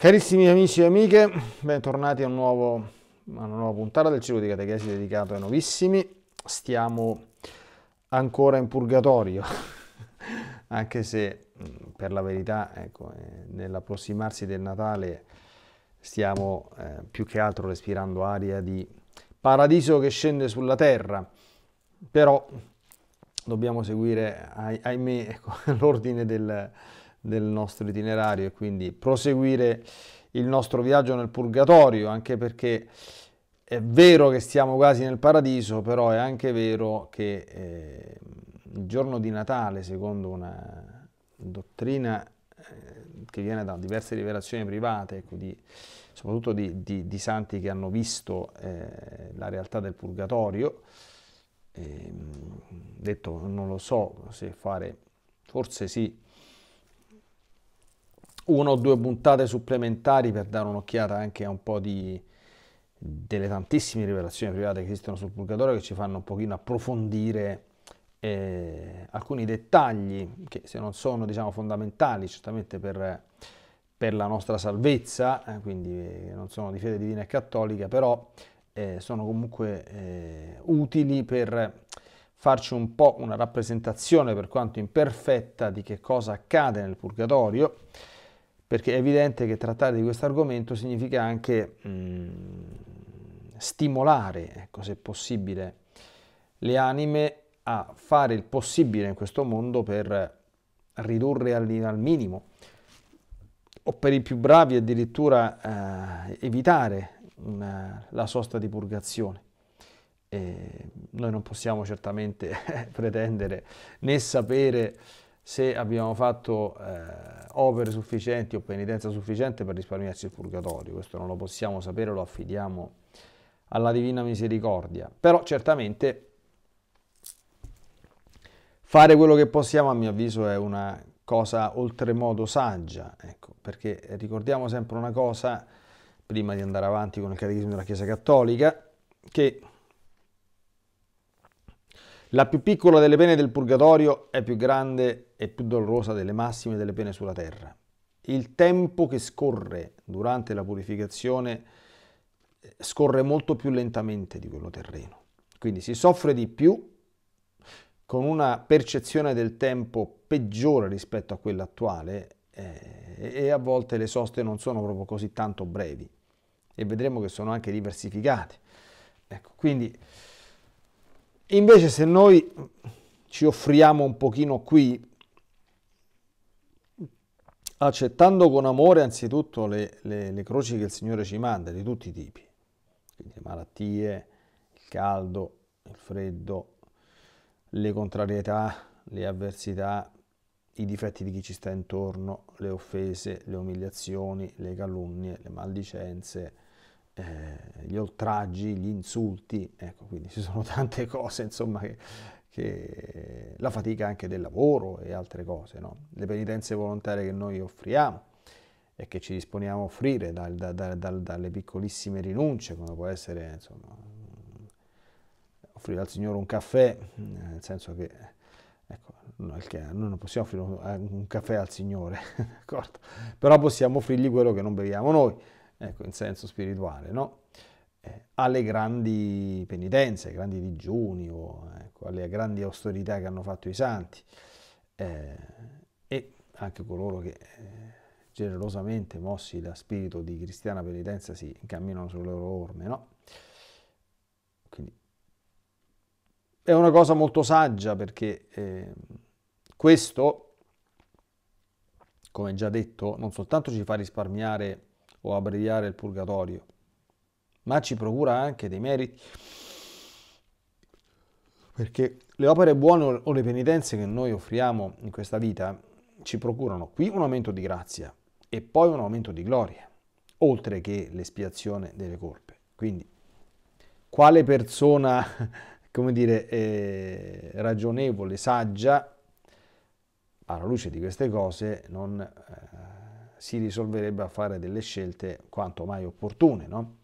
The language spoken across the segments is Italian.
Carissimi amici e amiche, bentornati a, un nuovo, a una nuova puntata del ciclo di catechesi dedicato ai novissimi. Stiamo ancora in purgatorio, anche se per la verità, ecco, eh, nell'approssimarsi del Natale stiamo eh, più che altro respirando aria di paradiso che scende sulla terra, però dobbiamo seguire, ahimè, ecco, l'ordine del del nostro itinerario e quindi proseguire il nostro viaggio nel purgatorio, anche perché è vero che stiamo quasi nel paradiso, però è anche vero che eh, il giorno di Natale, secondo una dottrina eh, che viene da diverse rivelazioni private, ecco, di, soprattutto di, di, di, santi che hanno visto eh, la realtà del purgatorio, ehm, detto non lo so se fare, forse sì, una o due puntate supplementari per dare un'occhiata anche a un po' di, delle tantissime rivelazioni private che esistono sul Purgatorio che ci fanno un pochino approfondire eh, alcuni dettagli che se non sono diciamo, fondamentali certamente per, per la nostra salvezza, eh, quindi eh, non sono di fede divina e cattolica, però eh, sono comunque eh, utili per farci un po' una rappresentazione per quanto imperfetta di che cosa accade nel Purgatorio perché è evidente che trattare di questo argomento significa anche mh, mm, stimolare, ecco, se possibile, le anime a fare il possibile in questo mondo per ridurre al, al minimo o per i più bravi addirittura eh, evitare una, mm, la sosta di purgazione. E noi non possiamo certamente pretendere né sapere se abbiamo fatto eh, opere sufficienti o penitenza sufficiente per risparmiarci il purgatorio. Questo non lo possiamo sapere, lo affidiamo alla divina misericordia. Però certamente fare quello che possiamo, a mio avviso, è una cosa oltremodo saggia, ecco, perché ricordiamo sempre una cosa, prima di andare avanti con il catechismo della Chiesa Cattolica, che la più piccola delle pene del purgatorio è più grande e più dolorosa delle massime delle pene sulla terra. Il tempo che scorre durante la purificazione eh, scorre molto più lentamente di quello terreno. Quindi si soffre di più con una percezione del tempo peggiore rispetto a quella attuale eh, e a volte le soste non sono proprio così tanto brevi e vedremo che sono anche diversificate. Ecco, quindi invece se noi ci offriamo un pochino qui accettando con amore anzitutto le, le, le croci che il Signore ci manda di tutti i tipi, quindi le malattie, il caldo, il freddo, le contrarietà, le avversità, i difetti di chi ci sta intorno, le offese, le umiliazioni, le calunnie, le maldicenze, eh, gli oltraggi, gli insulti, ecco, quindi ci sono tante cose, insomma, che che la fatica anche del lavoro e altre cose, no? le penitenze volontarie che noi offriamo e che ci disponiamo a offrire dal, da, da, da, dalle piccolissime rinunce, come può essere insomma, offrire al Signore un caffè, nel senso che ecco, noi non possiamo offrire un, eh, caffè al Signore, però possiamo offrirgli quello che non beviamo noi, ecco, in senso spirituale, no? alle grandi penitenze, ai grandi digiuni o ecco, alle grandi austerità che hanno fatto i santi eh, e anche coloro che eh, generosamente mossi da spirito di cristiana penitenza si incamminano sulle loro orme. No? Quindi è una cosa molto saggia perché eh, questo, come già detto, non soltanto ci fa risparmiare o abbreviare il purgatorio, ma ci procura anche dei meriti. Perché le opere buone o le penitenze che noi offriamo in questa vita ci procurano qui un aumento di grazia e poi un aumento di gloria, oltre che l'espiazione delle colpe. Quindi, quale persona, come dire, ragionevole, saggia, alla luce di queste cose, non eh, si risolverebbe a fare delle scelte quanto mai opportune, no?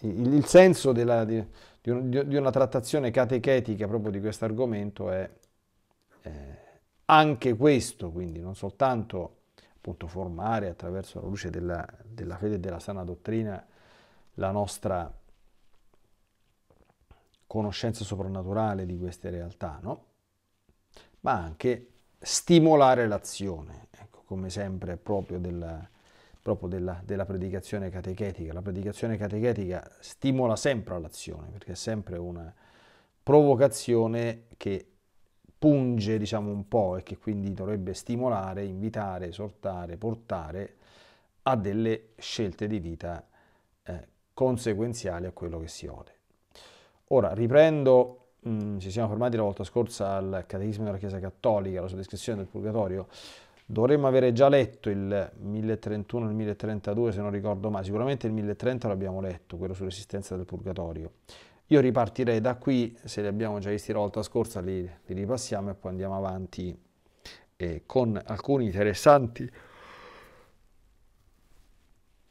il, il senso della, di, di, un, di, una trattazione catechetica proprio di questo argomento è eh, anche questo, quindi non soltanto appunto, formare attraverso la luce della, della fede e della sana dottrina la nostra conoscenza soprannaturale di queste realtà, no? ma anche stimolare l'azione, ecco, come sempre proprio della, proprio della, della, predicazione catechetica. La predicazione catechetica stimola sempre all'azione, perché è sempre una provocazione che punge diciamo, un po' e che quindi dovrebbe stimolare, invitare, esortare, portare a delle scelte di vita eh, conseguenziali a quello che si ode. Ora riprendo, mh, mm, ci siamo fermati la volta scorsa al Catechismo della Chiesa Cattolica, la sua descrizione del Purgatorio, Dovremmo avere già letto il 1031 e il 1032, se non ricordo male. Sicuramente il 1030 l'abbiamo letto, quello sull'esistenza del purgatorio. Io ripartirei da qui, se li abbiamo già visti la volta scorsa, li, li ripassiamo e poi andiamo avanti eh, con alcuni interessanti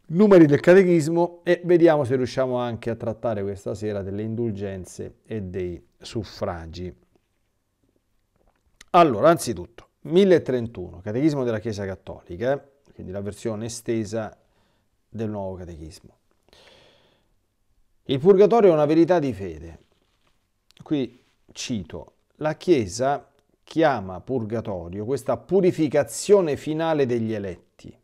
numeri del catechismo e vediamo se riusciamo anche a trattare questa sera delle indulgenze e dei suffragi. Allora, anzitutto, 1031, Catechismo della Chiesa Cattolica, quindi la versione estesa del nuovo Catechismo. Il purgatorio è una verità di fede. Qui cito, la Chiesa chiama purgatorio questa purificazione finale degli eletti,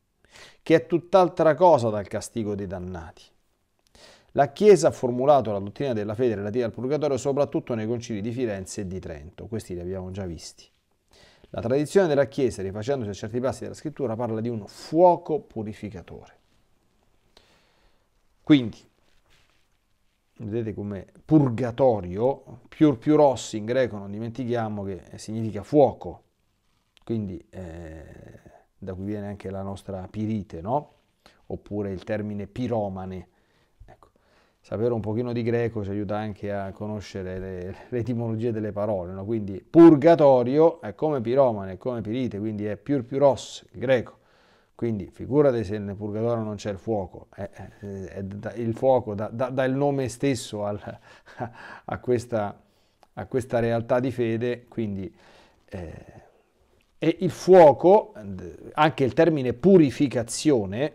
che è tutt'altra cosa dal castigo dei dannati. La Chiesa ha formulato la dottrina della fede relativa al purgatorio soprattutto nei concili di Firenze e di Trento, questi li abbiamo già visti. La tradizione della Chiesa, rifacendosi a certi passi della scrittura, parla di un fuoco purificatore. Quindi, vedete come purgatorio, più rossi in greco, non dimentichiamo che significa fuoco, quindi eh, da cui viene anche la nostra pirite, no? oppure il termine piromane, sapere un pochino di greco ci aiuta anche a conoscere le, le etimologie delle parole, no? quindi purgatorio è come piromane, è come pirite, quindi è pur puros, il greco. Quindi figurati se nel purgatorio non c'è il fuoco, è, è, è da, il fuoco dà, il nome stesso al, a, questa, a, questa, realtà di fede, quindi... Eh, e il fuoco, anche il termine purificazione,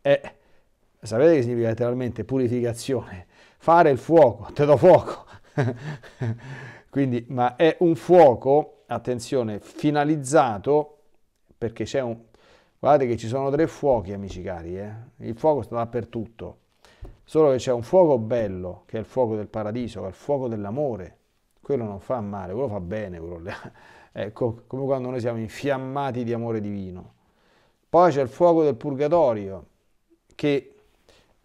è Sapete che significa letteralmente purificazione? Fare il fuoco, te do fuoco. Quindi, ma è un fuoco, attenzione, finalizzato perché c'è un... Guardate che ci sono tre fuochi, amici cari, eh? il fuoco sta dappertutto, solo che c'è un fuoco bello, che è il fuoco del paradiso, che è il fuoco dell'amore, quello non fa male, quello fa bene, quello... ecco, come quando noi siamo infiammati di amore divino. Poi c'è il fuoco del purgatorio, che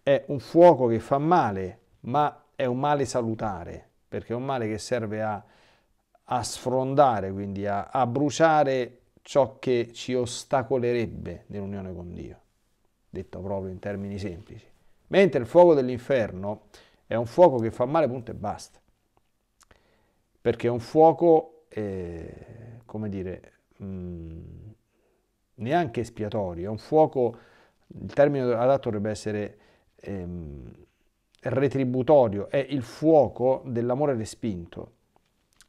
è un fuoco che fa male, ma è un male salutare, perché è un male che serve a, a sfrondare, quindi a, a bruciare ciò che ci ostacolerebbe nell'unione con Dio, detto proprio in termini semplici. Mentre il fuoco dell'inferno è un fuoco che fa male, punto e basta, perché è un fuoco, eh, come dire, mh, mm, neanche espiatorio, è un fuoco, il termine adatto dovrebbe essere ehm, retributorio, è il fuoco dell'amore respinto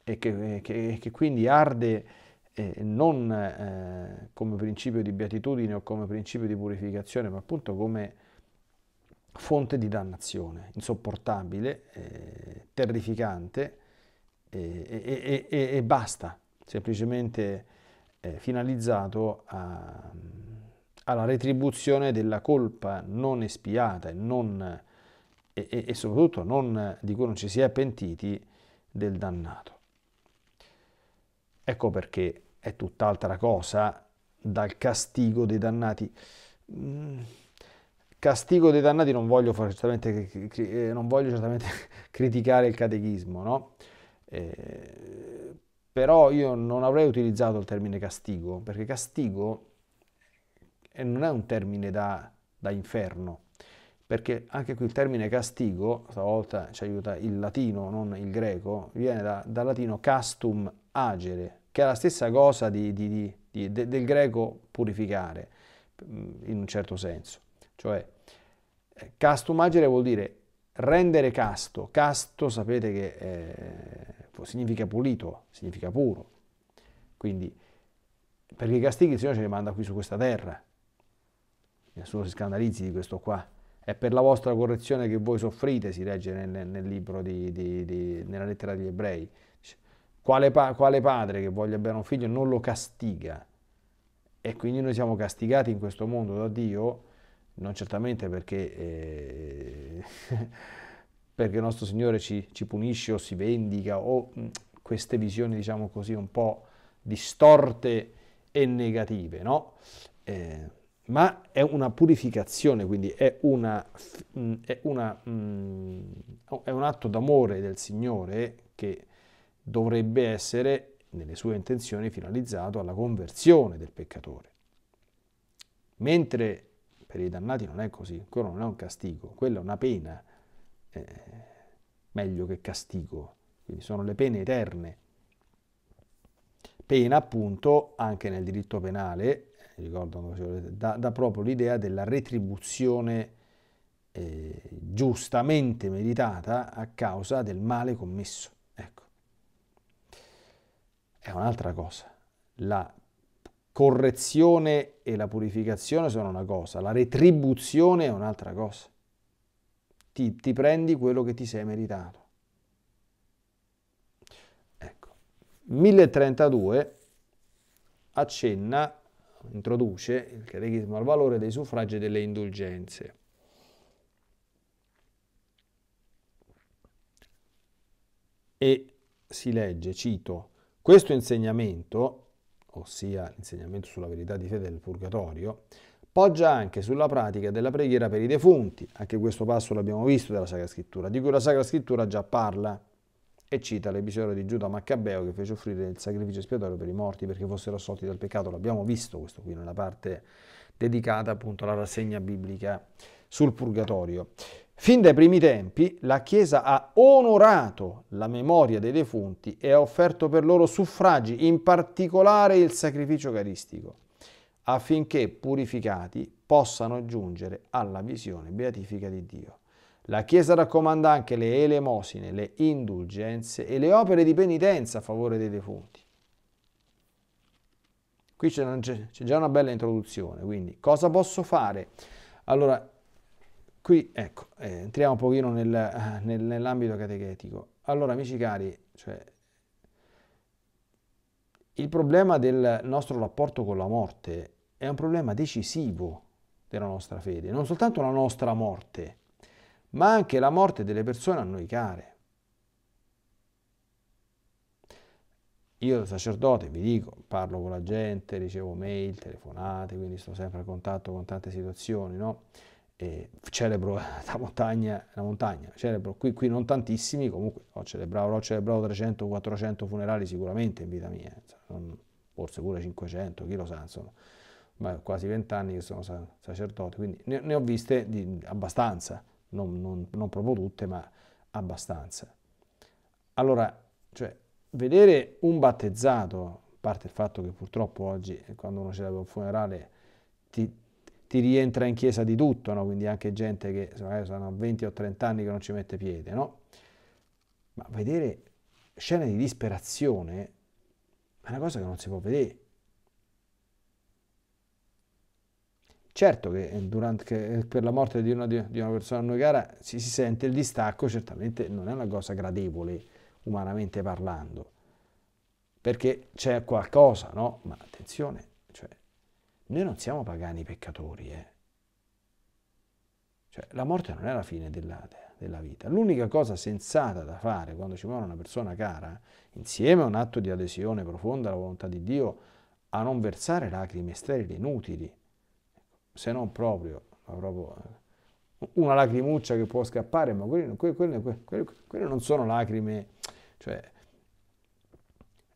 e che, che, che quindi arde eh, non eh, come principio di beatitudine o come principio di purificazione, ma appunto come fonte di dannazione, insopportabile, eh, terrificante eh, e, basta, semplicemente eh, finalizzato a alla retribuzione della colpa non espiata e, non, e, e, e soprattutto non, di cui non ci si è pentiti del dannato. Ecco perché è tutt'altra cosa dal castigo dei dannati. Mm, castigo dei dannati non voglio, certamente, eh, non voglio certamente criticare il catechismo, no? Eh, però io non avrei utilizzato il termine castigo, perché castigo e non è un termine da, da inferno, perché anche qui il termine castigo, stavolta ci aiuta il latino, non il greco, viene da, dal latino castum agere, che è la stessa cosa di, di, di, del greco purificare, mm, in un certo senso. Cioè, eh, castum agere vuol dire rendere casto, casto sapete che eh, significa pulito, significa puro. Quindi, perché i castighi il Signore ce li manda qui su questa terra, nessuno si scandalizzi di questo qua, è per la vostra correzione che voi soffrite, si legge nel, nel libro di, di, di, nella lettera agli ebrei. Quale, pa, quale padre che voglia bene un figlio non lo castiga? E quindi noi siamo castigati in questo mondo da Dio, non certamente perché, eh, perché il nostro Signore ci, ci, punisce o si vendica o mh, mm, queste visioni, diciamo così, un po' distorte e negative, no? Eh, ma è una purificazione, quindi è, una, mm, è, una, mm, è un atto d'amore del Signore che dovrebbe essere nelle sue intenzioni finalizzato alla conversione del peccatore. Mentre per i dannati non è così, quello non è un castigo, quella è una pena, eh, meglio che castigo, quindi sono le pene eterne. Pena appunto anche nel diritto penale si ricordano, cioè, dà, dà proprio l'idea della retribuzione eh, giustamente meritata a causa del male commesso. Ecco. È un'altra cosa. La correzione e la purificazione sono una cosa, la retribuzione è un'altra cosa. Ti, ti prendi quello che ti sei meritato. Ecco. 1032 accenna introduce il catechismo al valore dei suffragi e delle indulgenze. E si legge, cito, questo insegnamento, ossia l'insegnamento sulla verità di fede del purgatorio, poggia anche sulla pratica della preghiera per i defunti, anche questo passo l'abbiamo visto dalla Sacra Scrittura, di cui la Sacra Scrittura già parla e cita l'episodio di Giuda Maccabeo che fece offrire il sacrificio espiatorio per i morti perché fossero assolti dal peccato. L'abbiamo visto questo qui nella parte dedicata appunto alla rassegna biblica sul purgatorio. Fin dai primi tempi la Chiesa ha onorato la memoria dei defunti e ha offerto per loro suffragi, in particolare il sacrificio eucaristico, affinché purificati possano giungere alla visione beatifica di Dio. La Chiesa raccomanda anche le elemosine, le indulgenze e le opere di penitenza a favore dei defunti. Qui c'è, già una bella introduzione, quindi cosa posso fare? Allora, qui ecco, eh, entriamo un pochino nel, eh, nel, nell'ambito catechetico. Allora, amici cari, cioè, il problema del nostro rapporto con la morte è un problema decisivo della nostra fede, non soltanto la nostra morte, ma anche la morte delle persone a noi care. Io sacerdote vi dico, parlo con la gente, ricevo mail, telefonate, quindi sto sempre a contatto con tante situazioni, no? E celebro la montagna, la montagna celebro qui, qui non tantissimi, comunque ho celebrato, ho celebrato 300-400 funerali sicuramente in vita mia, non, forse pure 500, chi lo sa, insomma, ma quasi 20 anni che sono sacerdote, quindi ne, ne ho viste di, abbastanza, non, non, non proprio tutte, ma abbastanza. Allora, cioè, vedere un battezzato, a parte il fatto che purtroppo oggi, eh, quando uno celebra un funerale, ti, ti rientra in chiesa di tutto, no? quindi anche gente che magari sono 20 o 30 anni che non ci mette piede, no? Ma vedere scene di disperazione è una cosa che non si può vedere. Certo che, eh, durante, eh, per la morte di una, di una persona non cara si, si, sente il distacco, certamente non è una cosa gradevole umanamente parlando, perché c'è qualcosa, no? Ma attenzione, cioè, noi non siamo pagani peccatori, eh? cioè, la morte non è la fine della, della vita. L'unica cosa sensata da fare quando ci muore una persona cara, insieme a un atto di adesione profonda alla volontà di Dio, a non versare lacrime sterili inutili, se non proprio, ma proprio eh, una lacrimuccia che può scappare, ma quelle, quelle, quelle, quelle non sono lacrime, cioè,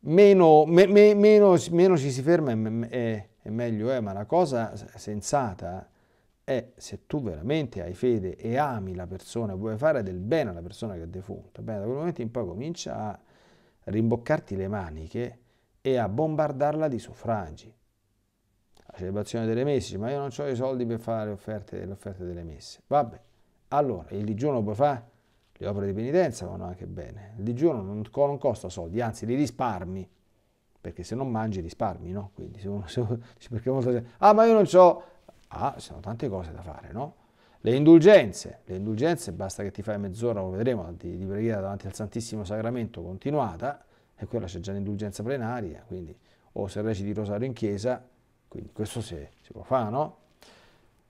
meno, me, me, meno, meno, ci si ferma e, e, e meglio è, ma la cosa sensata è se tu veramente hai fede e ami la persona, vuoi fare del bene alla persona che è defunta, bene, da quel momento in poi comincia a rimboccarti le maniche e a bombardarla di suffragi la celebrazione delle messe, ma io non ho i soldi per fare le offerte, le offerte delle messe. Vabbè, allora il digiuno puoi fare, le opere di penitenza vanno anche bene, il digiuno non, non costa soldi, anzi li risparmi, perché se non mangi risparmi, no? Quindi se uno, se, perché molto, ah ma io non ho, ah sono tante cose da fare, no? Le indulgenze, le indulgenze basta che ti fai mezz'ora, lo vedremo, di, di preghiera davanti al Santissimo Sacramento continuata, e quella c'è già l'indulgenza plenaria, quindi o se reciti il rosario in chiesa quindi questo si, si può fare, no?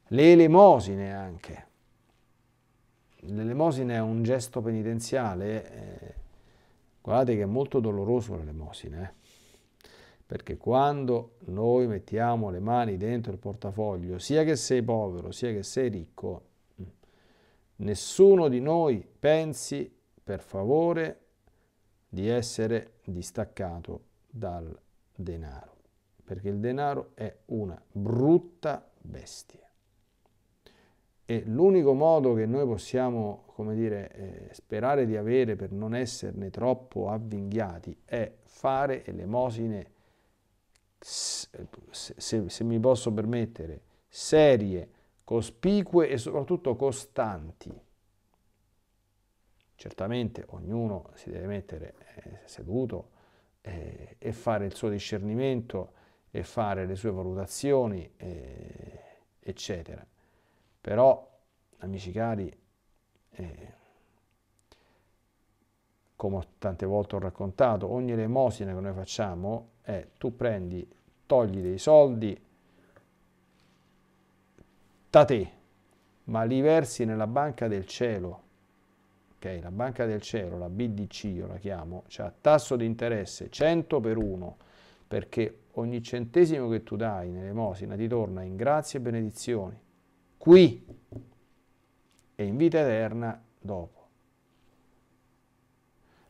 Le elemosine anche. L'elemosina è un gesto penitenziale, eh, guardate che è molto doloroso l'elemosina, eh? perché quando noi mettiamo le mani dentro il portafoglio, sia che sei povero, sia che sei ricco, mm, nessuno di noi pensi, per favore, di essere distaccato dal denaro perché il denaro è una brutta bestia. E l'unico modo che noi possiamo, come dire, eh, sperare di avere per non esserne troppo avvinghiati è fare elemosine, se, se, mi posso permettere, serie, cospicue e soprattutto costanti. Certamente ognuno si deve mettere eh, seduto eh, e fare il suo discernimento e fare le sue valutazioni, eh, eccetera. Però, amici cari, eh, come tante volte ho raccontato, ogni elemosina che noi facciamo è tu prendi, togli dei soldi da te, ma li versi nella banca del cielo. Okay, la banca del cielo, la BDC io la chiamo, ha cioè tasso di interesse 100 per 1, perché ogni centesimo che tu dai in elemosina ti torna in grazie e benedizioni, qui e in vita eterna dopo.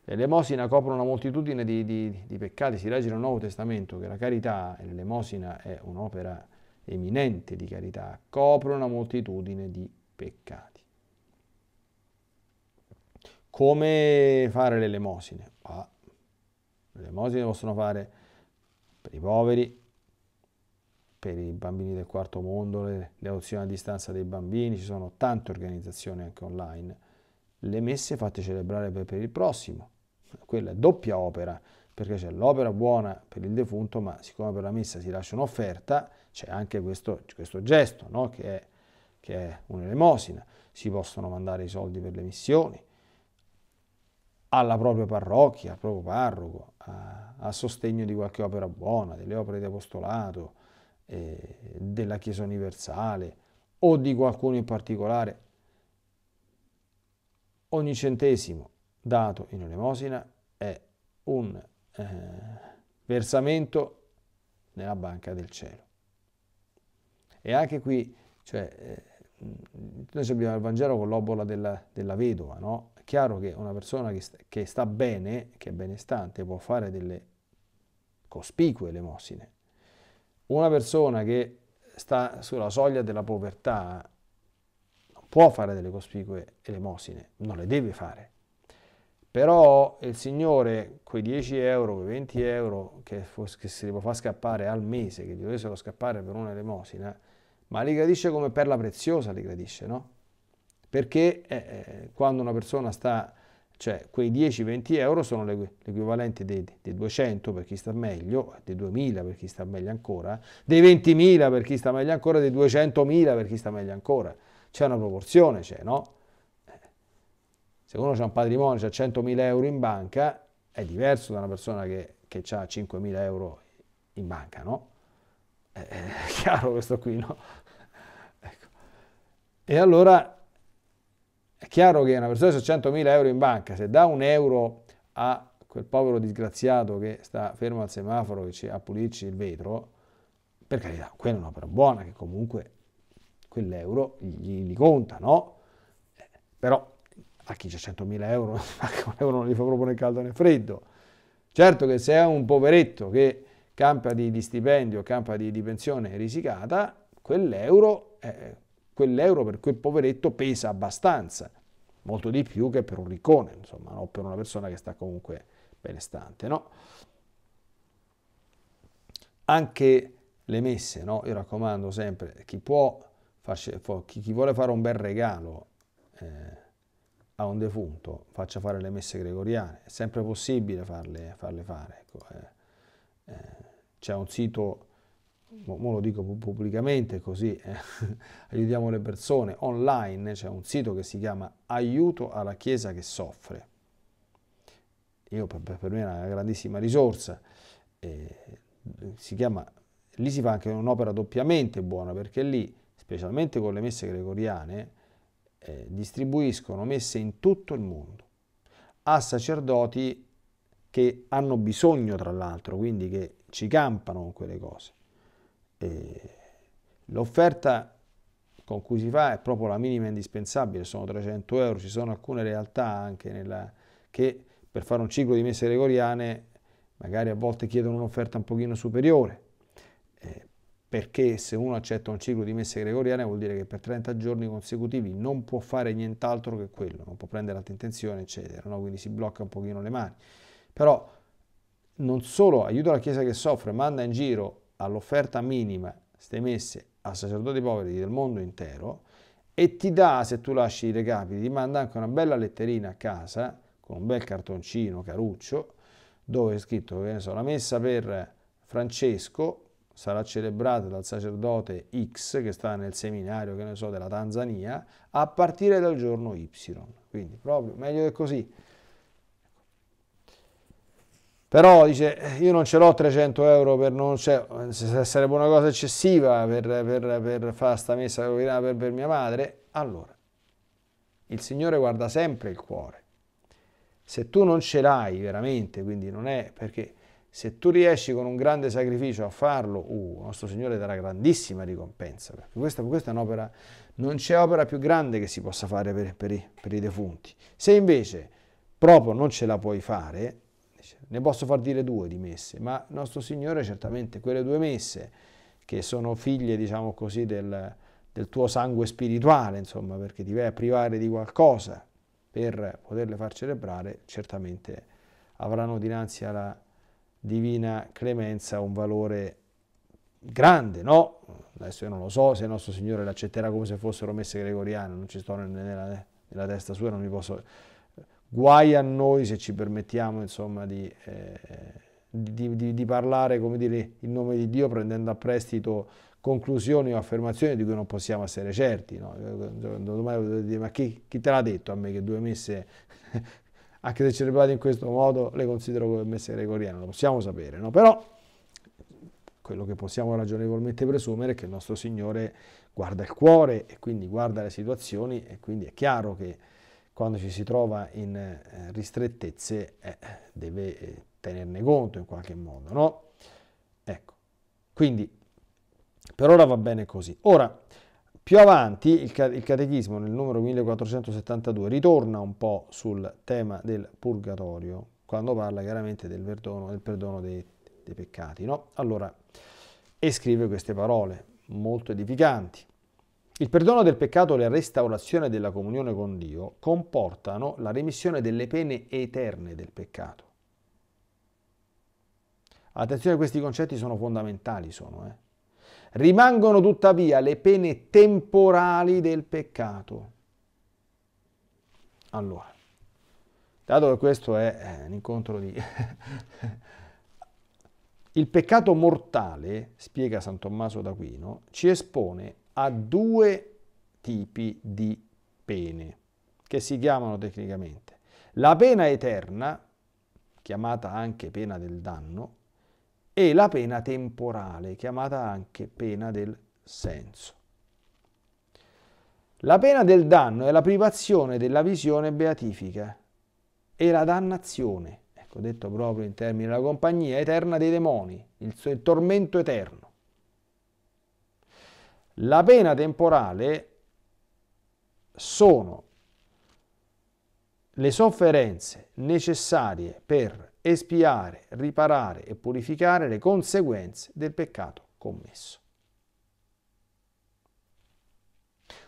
L'elemosina copre una moltitudine di, di, di peccati, si legge nel Nuovo Testamento che la carità, e l'elemosina è un'opera eminente di carità, copre una moltitudine di peccati. Come fare le elemosine? Ah, le elemosine possono fare per i poveri, per i bambini del quarto mondo, le, le adozioni a distanza dei bambini, ci sono tante organizzazioni anche online. Le messe fatte celebrare per, per il prossimo, quella è doppia opera, perché c'è l'opera buona per il defunto, ma siccome per la messa si lascia un'offerta, c'è anche questo, questo gesto, no? che, è, che è un'elemosina. Si possono mandare i soldi per le missioni, alla propria parrocchia, al proprio parroco, a, a sostegno di qualche opera buona, delle opere di apostolato, eh, della Chiesa universale o di qualcuno in particolare. Ogni centesimo dato in elemosina è un eh, versamento nella banca del cielo. E anche qui, cioè, eh, noi abbiamo il Vangelo con l'obola della, della vedova, no? chiaro che una persona che sta, che sta bene, che è benestante, può fare delle cospicue elemosine. Una persona che sta sulla soglia della povertà non può fare delle cospicue elemosine, non le deve fare. Però il Signore, quei 10 euro, quei 20 euro che, che si può far scappare al mese, che gli dovessero scappare per un'elemosina, ma li gradisce come perla preziosa, li gradisce, no? perché eh, eh, quando una persona sta, cioè quei 10-20 euro sono l'equivalente dei, dei, 200 per chi sta meglio, dei 2000 per chi sta meglio ancora, dei 20.000 per chi sta meglio ancora, dei 200.000 per chi sta meglio ancora. C'è una proporzione, c'è, no? Eh, se uno ha un patrimonio, ha 100.000 euro in banca, è diverso da una persona che, che ha 5.000 euro in banca, no? Eh, è, chiaro questo qui, no? ecco. E allora è chiaro che una persona che ha 100.000 euro in banca, se dà un euro a quel povero disgraziato che sta fermo al semaforo che ci ha pulirci il vetro, per carità, quella è un'opera buona che comunque quell'euro gli, gli conta, no? Eh, però a chi c'è 100.000 euro, un euro non gli fa proprio né caldo né freddo. Certo che se è un poveretto che campa di, di stipendio, campa di, di pensione risicata, quell'euro eh, quell'euro per quel poveretto pesa abbastanza, molto di più che per un riccone, insomma, no? per una persona che sta comunque benestante. No? Anche le messe, no? io raccomando sempre, chi, può farci, chi, chi vuole fare un bel regalo eh, a un defunto, faccia fare le messe gregoriane, è sempre possibile farle, farle fare. Ecco, eh, eh, c'è un sito mo, lo dico pubblicamente così eh, aiutiamo le persone, online c'è un sito che si chiama Aiuto alla Chiesa che soffre. Io, per, per me è una grandissima risorsa, eh, si chiama, lì si fa anche un'opera doppiamente buona perché lì, specialmente con le messe gregoriane, eh, distribuiscono messe in tutto il mondo a sacerdoti che hanno bisogno, tra l'altro, quindi che ci campano con quelle cose. L'offerta con cui si fa è proprio la minima indispensabile, sono 300 euro, ci sono alcune realtà anche nella, che per fare un ciclo di messe gregoriane magari a volte chiedono un'offerta un pochino superiore, eh, perché se uno accetta un ciclo di messe gregoriane vuol dire che per 30 giorni consecutivi non può fare nient'altro che quello, non può prendere altre intenzioni, eccetera, no? quindi si blocca un pochino le mani. Però non solo aiuta la Chiesa che soffre, manda in giro all'offerta minima messe a sacerdoti poveri del mondo intero e ti dà, se tu lasci i recapiti, ti manda anche una bella letterina a casa con un bel cartoncino caruccio dove è scritto che so, la messa per Francesco sarà celebrata dal sacerdote X che sta nel seminario, che ne so, della Tanzania, a partire dal giorno Y. Quindi proprio meglio che così. Però dice, eh, io non ce l'ho 300 euro per non... Cioè, sarebbe una cosa eccessiva per, per, per fare sta messa per, per mia madre. Allora, il Signore guarda sempre il cuore. Se tu non ce l'hai veramente, quindi non è perché se tu riesci con un grande sacrificio a farlo, uh, il nostro Signore darà grandissima ricompensa, perché questa, questa è un'opera, non c'è opera più grande che si possa fare per, per, i, per, i, defunti. Se invece proprio non ce la puoi fare, ne posso far dire due di messe, ma nostro Signore certamente quelle due messe, che sono figlie, diciamo così, del, del tuo sangue spirituale, insomma, perché ti vai a privare di qualcosa per poterle far celebrare, certamente avranno dinanzi alla divina clemenza un valore grande, no? Adesso io non lo so se il nostro Signore le accetterà come se fossero messe gregoriane, non ci sto nella, nella testa sua, non mi posso Guai a noi se ci permettiamo insomma, di, eh, di, di, di, parlare come dire, in nome di Dio prendendo a prestito conclusioni o affermazioni di cui non possiamo essere certi. No? Domani dire, ma chi, chi te l'ha detto a me che due messe anche se celebrate in questo modo, le considero come messe gregoriane, lo possiamo sapere, no? però quello che possiamo ragionevolmente presumere è che il nostro Signore guarda il cuore e quindi guarda le situazioni e quindi è chiaro che quando ci si trova in eh, ristrettezze eh, deve eh, tenerne conto in qualche modo, no? Ecco, quindi per ora va bene così. Ora, più avanti il, il catechismo nel numero 1472 ritorna un po' sul tema del purgatorio, quando parla chiaramente del perdono, del perdono dei, dei peccati, no? Allora, e scrive queste parole molto edificanti. Il perdono del peccato e la restaurazione della comunione con Dio comportano la remissione delle pene eterne del peccato. Attenzione, questi concetti sono fondamentali, sono, eh? Rimangono tuttavia le pene temporali del peccato. Allora, dato che questo è eh, un incontro di... Il peccato mortale, spiega San Tommaso d'Aquino, ci espone a due tipi di pene, che si chiamano tecnicamente. La pena eterna, chiamata anche pena del danno, e la pena temporale, chiamata anche pena del senso. La pena del danno è la privazione della visione beatifica e la dannazione, ecco detto proprio in termini della compagnia eterna dei demoni, il, suo, il tormento eterno. La pena temporale sono le sofferenze necessarie per espiare, riparare e purificare le conseguenze del peccato commesso.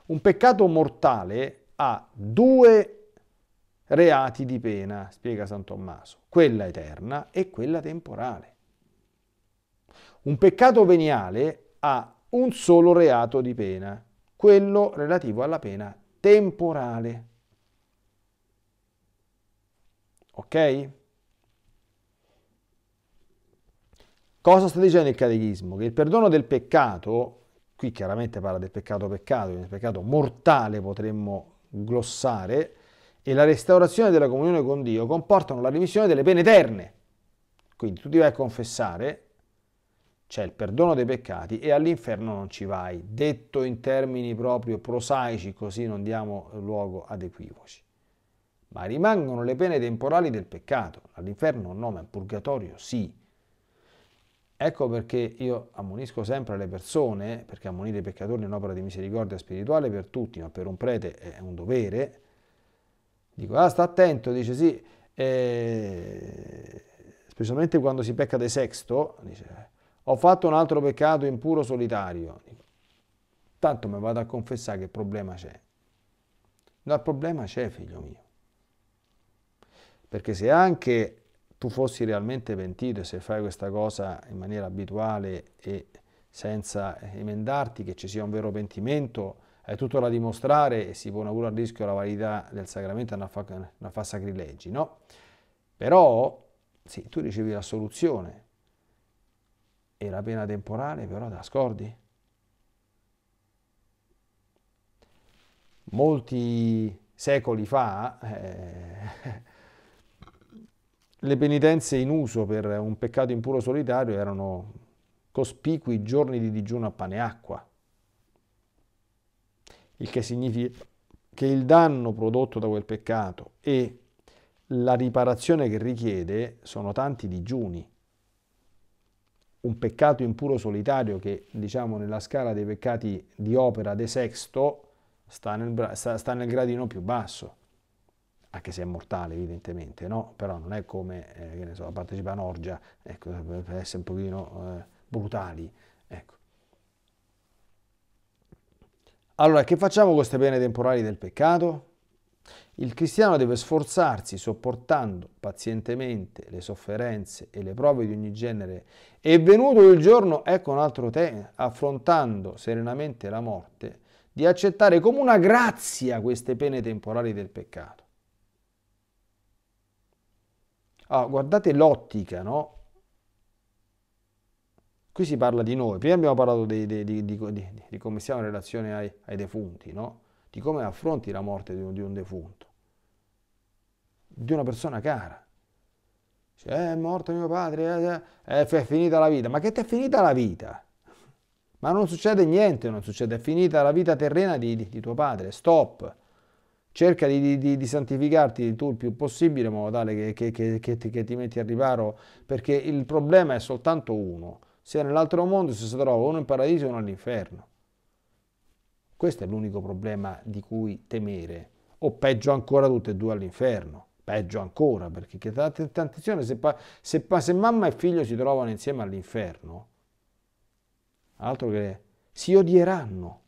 Un peccato mortale ha due reati di pena, spiega San Tommaso, quella eterna e quella temporale. Un peccato veniale ha un solo reato di pena, quello relativo alla pena temporale. Ok? Cosa sta dicendo il catechismo? Che il perdono del peccato, qui chiaramente parla del peccato peccato, quindi peccato mortale potremmo glossare, e la restaurazione della comunione con Dio comportano la remissione delle pene eterne. Quindi tu ti vai a confessare, c'è il perdono dei peccati e all'inferno non ci vai, detto in termini proprio prosaici, così non diamo luogo ad equivoci. Ma rimangono le pene temporali del peccato, all'inferno no, ma in purgatorio sì. Ecco perché io ammonisco sempre le persone, perché ammonire i peccatori è un'opera di misericordia spirituale per tutti, ma per un prete è un dovere. Dico, ah, sta attento, dice sì, eh, specialmente quando si pecca de sexto, dice, ho fatto un altro peccato impuro solitario. Tanto mi vado a confessare che il problema c'è. No, il problema c'è, figlio mio. Perché se anche tu fossi realmente pentito e se fai questa cosa in maniera abituale e senza emendarti, che ci sia un vero pentimento, è tutto da dimostrare e si pone pure a rischio la validità del sacramento, e non fa sacrileggi, no? Però, sì, tu ricevi la soluzione, e la pena temporale però te la scordi. Molti secoli fa eh, le penitenze in uso per un peccato impuro solitario erano cospicui giorni di digiuno a pane e acqua, il che significa che il danno prodotto da quel peccato e la riparazione che richiede sono tanti digiuni un peccato impuro solitario che diciamo nella scala dei peccati di opera de sexto sta nel, sta, nel gradino più basso, anche se è mortale evidentemente, no? però non è come eh, che ne so, partecipare a Norgia ecco, per essere un pochino eh, brutali. Ecco. Allora, che facciamo con queste pene temporali del peccato? Il cristiano deve sforzarsi sopportando pazientemente le sofferenze e le prove di ogni genere e venuto il giorno, ecco un altro tema, affrontando serenamente la morte, di accettare come una grazia queste pene temporali del peccato. Allora, ah, guardate l'ottica, no? Qui si parla di noi, prima abbiamo parlato di, di, di, di come siamo in relazione ai, ai defunti, no? di come affronti la morte di un, di un defunto, di una persona cara. Cioè, è morto mio padre, eh, eh, eh, è finita la vita. Ma che ti è finita la vita? Ma non succede niente, non succede, è finita la vita terrena di, di, di tuo padre, stop. Cerca di, di, santificarti tu il più possibile in modo tale che, che, che, che, ti, che ti metti al riparo, perché il problema è soltanto uno, sia nell'altro mondo se si trova uno in paradiso e uno all'inferno. Questo è l'unico problema di cui temere. O peggio ancora tutte e due all'inferno. Peggio ancora, perché che, attenzione, se, pa, se, pa, se mamma e figlio si trovano insieme all'inferno, altro che si odieranno.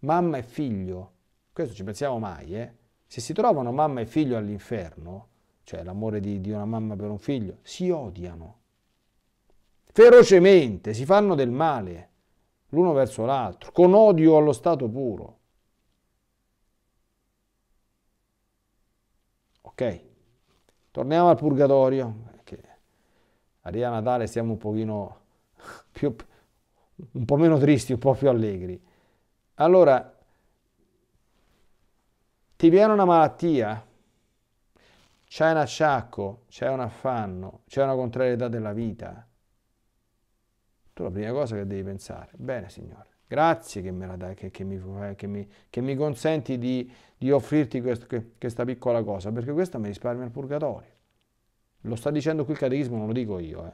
Mamma e figlio, questo ci pensiamo mai, eh? Se si trovano mamma e figlio all'inferno, cioè l'amore di, di una mamma per un figlio, si odiano. Ferocemente, si fanno del male l'uno verso l'altro, con odio allo stato puro. Ok, torniamo al purgatorio, che arriva Natale siamo un pochino più, un po' meno tristi, un po' più allegri. Allora, ti viene una malattia, c'è un acciacco, c'è un affanno, c'è una contrarietà della vita, tu la prima cosa che devi pensare, bene Signore, grazie che me la dai, che, che, mi, eh, che, mi, che mi, consenti di, di offrirti quest, questa piccola cosa, perché questa mi risparmia il purgatorio. Lo sta dicendo qui il catechismo, non lo dico io. Eh.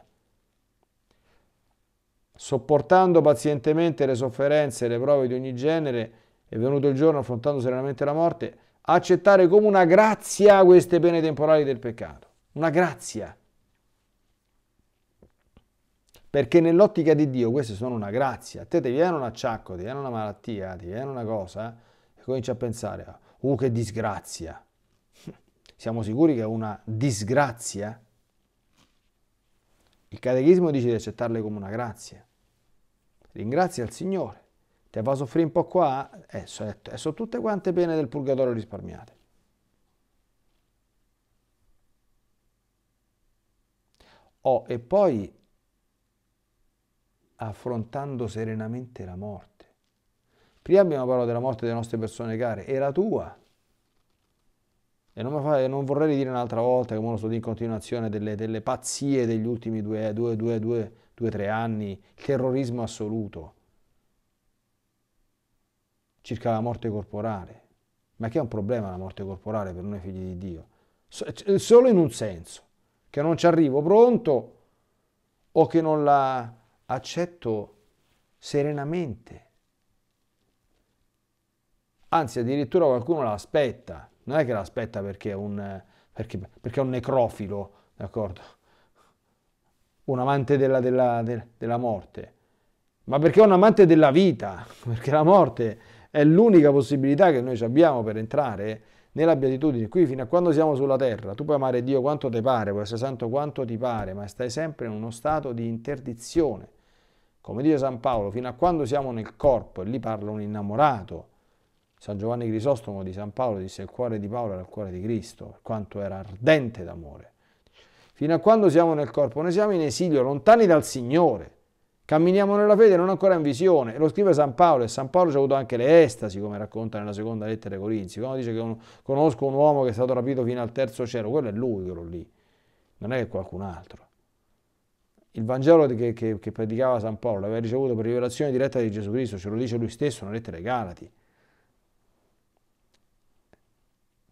Sopportando pazientemente le sofferenze e le prove di ogni genere, è venuto il giorno affrontando serenamente la morte, accettare come una grazia queste pene temporali del peccato. Una grazia perché nell'ottica di Dio queste sono una grazia. A te ti viene un acciacco, ti viene una malattia, ti viene una cosa, eh, e cominci a pensare, uh che disgrazia. Siamo sicuri che è una disgrazia? Il catechismo dice di accettarle come una grazia. Ringrazia il Signore. Te va a soffrire un po' qua? E eh, sono eh, so tutte quante pene del purgatorio risparmiate. Oh, e poi affrontando serenamente la morte. Prima abbiamo parlato della morte delle nostre persone care, e la tua. E non, fa, non vorrei dire un'altra volta, come lo sto dicendo in continuazione, delle, delle, pazzie degli ultimi due, due, due, due, due, tre anni, il terrorismo assoluto circa la morte corporale. Ma che è un problema la morte corporale per noi figli di Dio? Solo in un senso, che non ci arrivo pronto o che non la accetto serenamente. Anzi, addirittura qualcuno l'aspetta. Non è che l'aspetta perché è un, perché, perché è un necrofilo, d'accordo? Un amante della, della, della morte. Ma perché è un amante della vita? Perché la morte è l'unica possibilità che noi abbiamo per entrare nella beatitudine. Qui fino a quando siamo sulla terra, tu puoi amare Dio quanto ti pare, puoi essere santo quanto ti pare, ma stai sempre in uno stato di interdizione come dice San Paolo, fino a quando siamo nel corpo, e lì parla un innamorato, San Giovanni Crisostomo di San Paolo disse il cuore di Paolo era il cuore di Cristo, quanto era ardente d'amore. Fino a quando siamo nel corpo, noi siamo in esilio, lontani dal Signore. Camminiamo nella fede non ancora in visione. Lo scrive San Paolo e San Paolo ci ha avuto anche le estasi, come racconta nella seconda lettera ai Corinzi. Quando dice che conosco un uomo che è stato rapito fino al terzo cielo, quello è lui, quello lì. Non è che qualcun altro il Vangelo che, che, che predicava San Paolo l'aveva ricevuto per rivelazione diretta di Gesù Cristo, ce lo dice lui stesso una lettera ai Galati.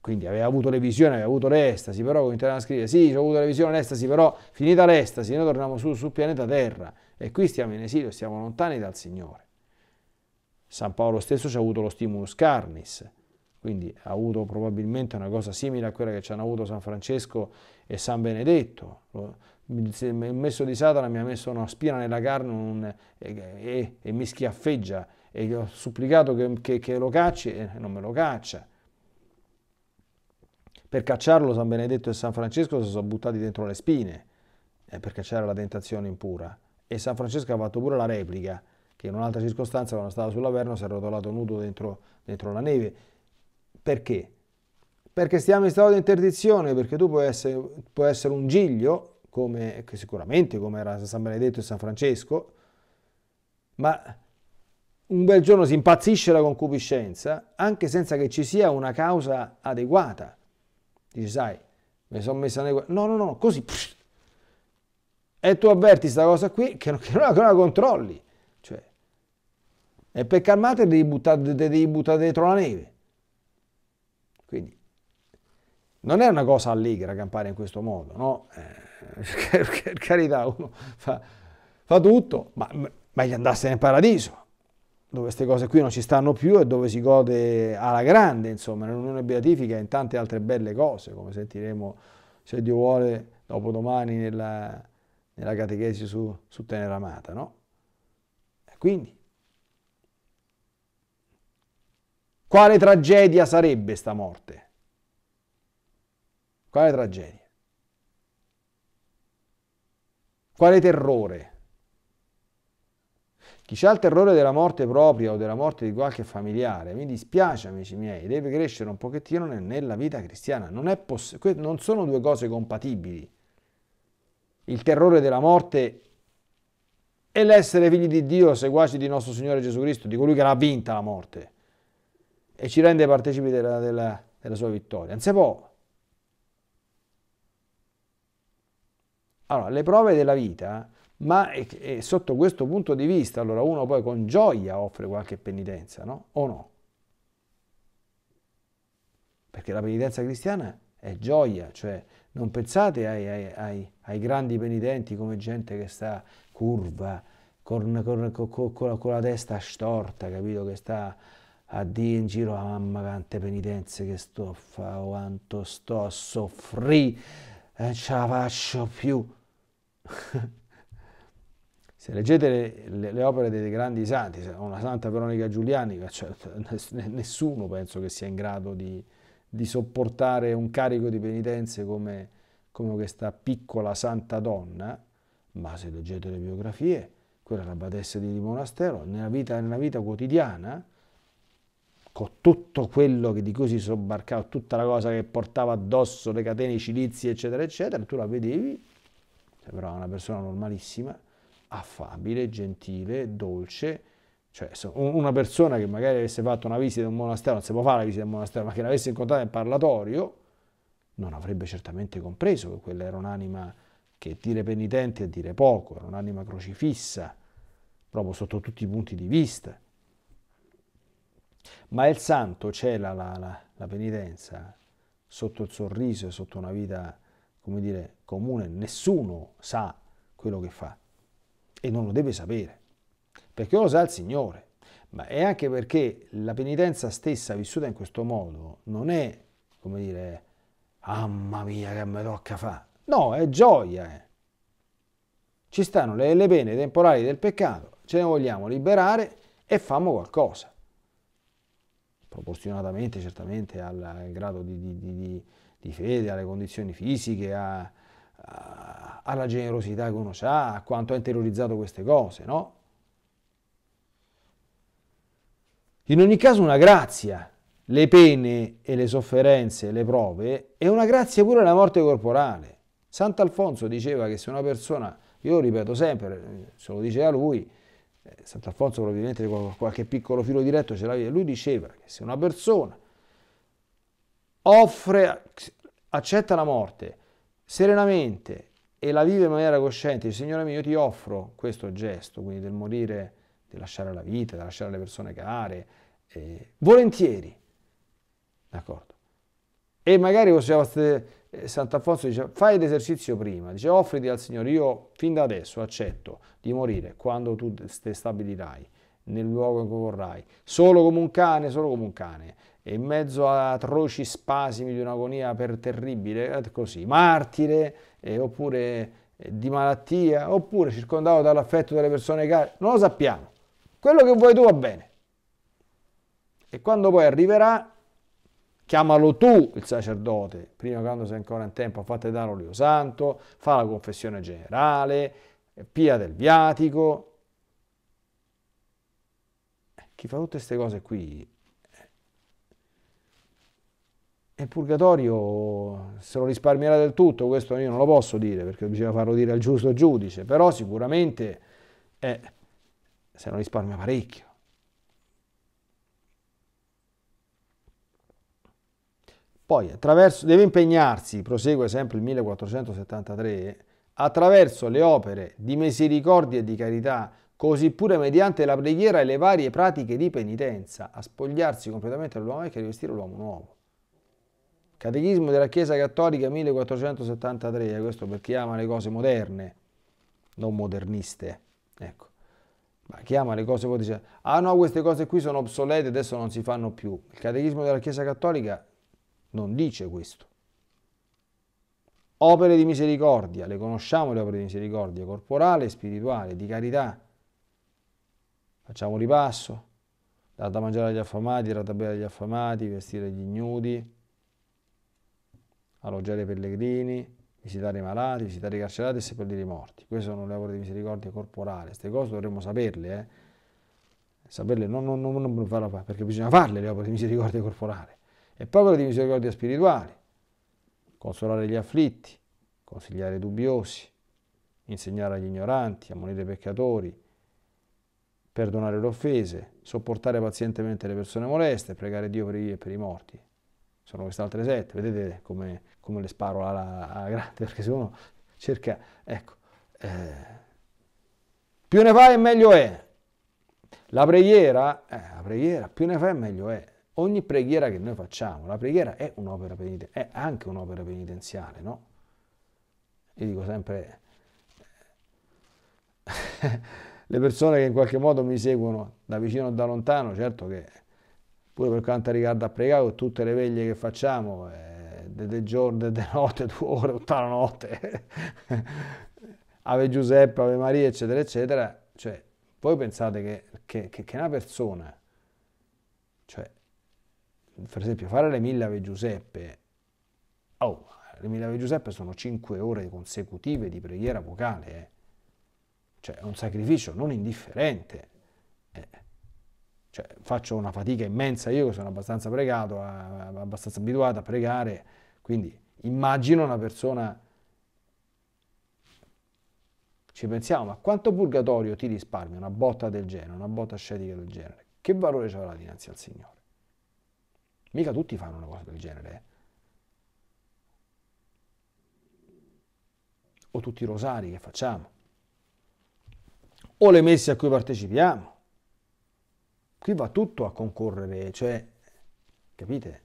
Quindi aveva avuto le visioni, aveva avuto l'estasi, però continuava a scrivere, sì, ho avuto le visioni, l'estasi, però finita l'estasi, noi torniamo su, sul pianeta Terra e qui stiamo in esilio, stiamo lontani dal Signore. San Paolo stesso ci ha avuto lo stimulus carnis, quindi ha avuto probabilmente una cosa simile a quella che ci hanno avuto San Francesco e San Benedetto. Il messo di Satana mi ha messo una spina nella carne un, e, e, e, mi schiaffeggia e ho supplicato che, che, che lo cacci e non me lo caccia. Per cacciarlo San Benedetto e San Francesco si sono buttati dentro le spine eh, per cacciare la tentazione impura e San Francesco ha fatto pure la replica che in un'altra circostanza quando stava sull'Averno si è rotolato nudo dentro, dentro la neve perché? Perché stiamo in stato di interdizione, perché tu puoi essere, puoi essere un giglio, come, sicuramente come era San Benedetto e San Francesco, ma un bel giorno si impazzisce la concupiscenza anche senza che ci sia una causa adeguata. Dici, sai, mi sono messa nel... No, no, no, così. E tu avverti questa cosa qui che non, che non, la, che non la controlli. Cioè, e per calmarti devi buttare, devi buttare dentro la neve. Non è una cosa allegra campare in questo modo, no? Eh, per carità, uno fa, fa tutto, ma meglio andarsene in paradiso, dove queste cose qui non ci stanno più e dove si gode alla grande, insomma, nell'unione beatifica e in tante altre belle cose, come sentiremo, se Dio vuole, dopodomani nella, nella catechesi su, su Tenera no? E quindi... Quale tragedia sarebbe sta morte? Quale tragedia? Quale terrore? Chi ha il terrore della morte propria o della morte di qualche familiare, mi dispiace amici miei, deve crescere un pochettino nella vita cristiana. Non, poss- non sono due cose compatibili. Il terrore della morte e l'essere figli di Dio, seguaci di nostro Signore Gesù Cristo, di colui che l'ha vinta la morte e ci rende partecipi della, della, della sua vittoria. Non si può, Allora, le prove della vita, ma è, è sotto questo punto di vista, allora uno poi con gioia offre qualche penitenza, no? O no? Perché la penitenza cristiana è gioia, cioè non pensate ai, ai, ai, ai grandi penitenti come gente che sta curva, con, con, con, con la testa storta, capito? Che sta a dire in giro, ah, mamma quante penitenze che sto a fare, quanto sto a soffrire, eh, non ce la faccio più. se leggete le, le, le, opere dei grandi santi, una Santa Veronica Giulianica, cioè, nessuno penso che sia in grado di, di sopportare un carico di penitenze come, come questa piccola santa donna, ma se leggete le biografie, quella era badessa di monastero, nella vita, nella vita quotidiana, con tutto quello che di cui si sobbarcava, tutta la cosa che portava addosso, le catene i cilizi, eccetera, eccetera, tu la vedevi sembrava una persona normalissima, affabile, gentile, dolce, cioè una persona che magari avesse fatto una visita in un monastero, non si può fare la visita in un monastero, ma che l'avesse incontrata in parlatorio, non avrebbe certamente compreso che quella era un'anima che dire penitente è dire poco, era un'anima crocifissa, proprio sotto tutti i punti di vista. Ma il santo cela la, la, la penitenza sotto il sorriso e sotto una vita come dire, comune, nessuno sa quello che fa e non lo deve sapere, perché lo sa il Signore, ma è anche perché la penitenza stessa vissuta in questo modo non è, come dire, mamma mia che mi tocca fa, no, è gioia. Eh. Ci stanno le, le pene temporali del peccato, ce ne vogliamo liberare e famo qualcosa proporzionatamente certamente al grado di, di, di, di fede, alle condizioni fisiche, a, a, alla generosità che uno ha, a quanto ha interiorizzato queste cose, no? In ogni caso una grazia, le pene e le sofferenze, le prove, è una grazia pure la morte corporale. Sant'Alfonso diceva che se una persona, io lo ripeto sempre, se lo diceva lui, eh, Sant'Alfonso probabilmente qualche piccolo filo diretto ce l'aveva, lui diceva che se una persona offre, accetta la morte serenamente e la vive in maniera cosciente, Signore mio, io ti offro questo gesto, quindi del morire, di lasciare la vita, di lasciare le persone care, eh, volentieri, d'accordo? E magari possiamo eh, Sant'Alfonso dice fai l'esercizio prima, dice offriti al Signore, io fin da adesso accetto di morire quando tu te stabilirai, nel luogo in cui vorrai, solo come un cane, solo come un cane, e in mezzo a atroci spasimi di un'agonia per terribile, eh, così, martire, eh, oppure eh, di malattia, oppure circondato dall'affetto delle persone care, non lo sappiamo. Quello che vuoi tu va bene. E quando poi arriverà, chiamalo tu il sacerdote, prima quando sei ancora in tempo, fate dare l'olio santo, fa la confessione generale, eh, pia del viatico. Eh, chi fa tutte queste cose qui il purgatorio se lo risparmierà del tutto, questo io non lo posso dire perché bisogna farlo dire al giusto giudice, però sicuramente eh, se lo risparmia parecchio. Poi deve impegnarsi, prosegue sempre il 1473, attraverso le opere di misericordia e di carità, così pure mediante la preghiera e le varie pratiche di penitenza, a spogliarsi completamente dell'uomo e a rivestire l'uomo nuovo. Catechismo della Chiesa Cattolica 1473, questo per chi ama le cose moderne, non moderniste, ecco. Ma chi ama le cose poi dice, ah no, queste cose qui sono obsolete, adesso non si fanno più. Il Catechismo della Chiesa Cattolica non dice questo. Opere di misericordia, le conosciamo le opere di misericordia, corporale e spirituale, di carità. Facciamo ripasso, dare da mangiare agli affamati, la bere agli affamati, vestire gli ignudi, alloggiare i pellegrini, visitare i malati, visitare i carcerati e seppellire i morti. Queste sono le opere di misericordia corporale. Queste cose dovremmo saperle, eh? saperle non, non, non, non farlo perché bisogna farle le opere di misericordia corporale. E poi quelle di misericordia spirituale, consolare gli afflitti, consigliare i dubbiosi, insegnare agli ignoranti, ammonire i peccatori, perdonare le offese, sopportare pazientemente le persone moleste, pregare Dio per i vivi e per i morti sono queste altre sette, vedete come, come le sparo alla, alla, grande, perché se uno cerca, ecco, eh, più ne fai meglio è. La preghiera, eh, la preghiera, più ne fai meglio è. Ogni preghiera che noi facciamo, la preghiera è un'opera penitenziaria, è anche un'opera penitenziale, no? Io dico sempre, le persone che in qualche modo mi seguono da vicino o da lontano, certo che pure per quanto riguarda a pregare, tutte le veglie che facciamo, eh, delle giorni, delle notte, due ore, tutta la notte, Ave Giuseppe, Ave Maria, eccetera, eccetera, cioè, voi pensate che, che, che, che una persona, cioè, per esempio, fare le mille Ave Giuseppe, oh, le mille Ave Giuseppe sono cinque ore consecutive di preghiera vocale, eh. cioè, è un sacrificio non indifferente. Eh cioè, faccio una fatica immensa io che sono abbastanza pregato, eh, eh, abbastanza abituato a pregare, quindi immagino una persona... Ci pensiamo, ma quanto purgatorio ti risparmia una botta del genere, una botta ascetica del genere? Che valore ci avrà dinanzi al Signore? Mica tutti fanno una cosa del genere. Eh? O tutti i rosari che facciamo. O le messe a cui partecipiamo qui va tutto a concorrere, cioè, capite?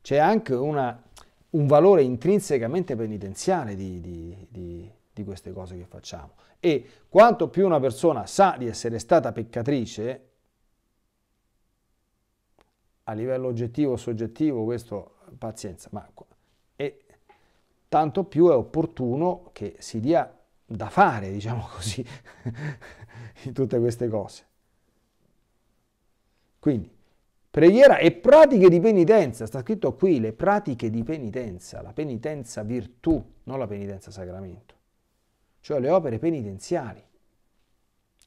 C'è anche una, un valore intrinsecamente penitenziale di, di, di, di queste cose che facciamo. E quanto più una persona sa di essere stata peccatrice, a livello oggettivo o soggettivo, questo pazienza, ma e tanto più è opportuno che si dia da fare, diciamo così, in tutte queste cose. Quindi preghiera e pratiche di penitenza, sta scritto qui le pratiche di penitenza, la penitenza virtù, non la penitenza sacramento, cioè le opere penitenziali.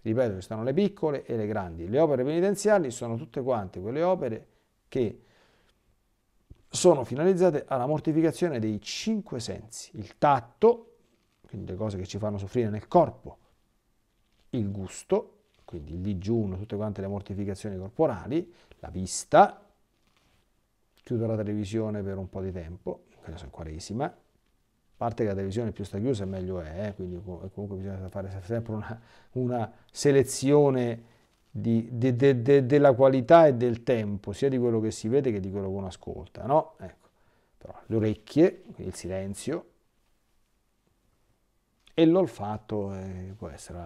Ripeto, ci sono le piccole e le grandi. Le opere penitenziali sono tutte quante quelle opere che sono finalizzate alla mortificazione dei cinque sensi, il tatto, quindi le cose che ci fanno soffrire nel corpo, il gusto, quindi il digiuno, tutte quante le mortificazioni corporali, la vista, chiudo la televisione per un po' di tempo, che sono è quaresima, a parte che la televisione più sta chiusa meglio è, eh, quindi comunque bisogna fare sempre una, una selezione della de, de, de qualità e del tempo, sia di quello che si vede che di quello che uno ascolta, no? Ecco. Però le orecchie, il silenzio, e l'olfatto eh, può essere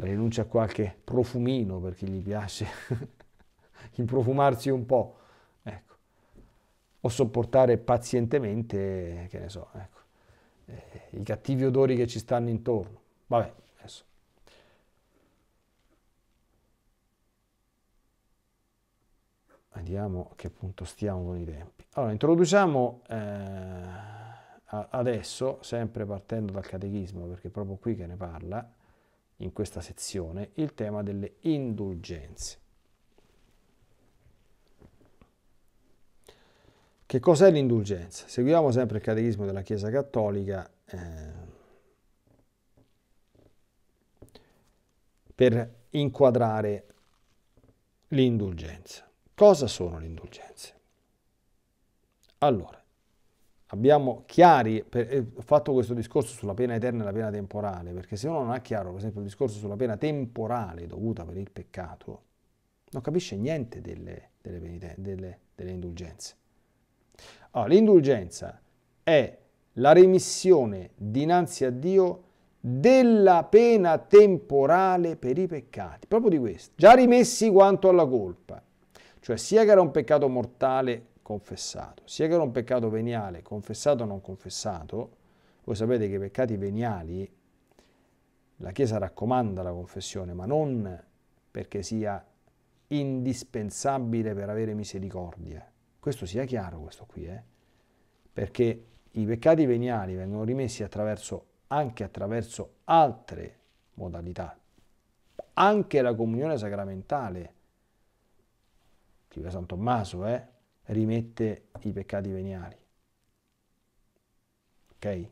la rinuncia a qualche profumino perché gli piace improfumarsi un po', ecco. o sopportare pazientemente, che ne so, ecco, eh, i cattivi odori che ci stanno intorno. Vabbè, adesso. Vediamo a che punto stiamo con i tempi. Allora, introduciamo eh, adesso, sempre partendo dal catechismo, perché è proprio qui che ne parla, in questa sezione il tema delle indulgenze. Che cos'è l'indulgenza? Seguiamo sempre il catechismo della Chiesa Cattolica eh, per inquadrare l'indulgenza. Cosa sono le indulgenze? Allora, abbiamo chiari, per, eh, ho fatto questo discorso sulla pena eterna e la pena temporale, perché se uno non ha chiaro, per esempio, il discorso sulla pena temporale dovuta per il peccato, non capisce niente delle, delle, penite, delle, delle indulgenze. Allora, ah, l'indulgenza è la remissione dinanzi a Dio della pena temporale per i peccati, proprio di questo, già rimessi quanto alla colpa, cioè sia che era un peccato mortale confessato, sia che era un peccato veniale, confessato o non confessato, voi sapete che i peccati veniali la Chiesa raccomanda la confessione, ma non perché sia indispensabile per avere misericordia. Questo sia chiaro, questo qui, eh? perché i peccati veniali vengono rimessi attraverso, anche attraverso altre modalità, anche la comunione sacramentale. Scrive San Tommaso, eh? rimette i peccati veniali. Ok?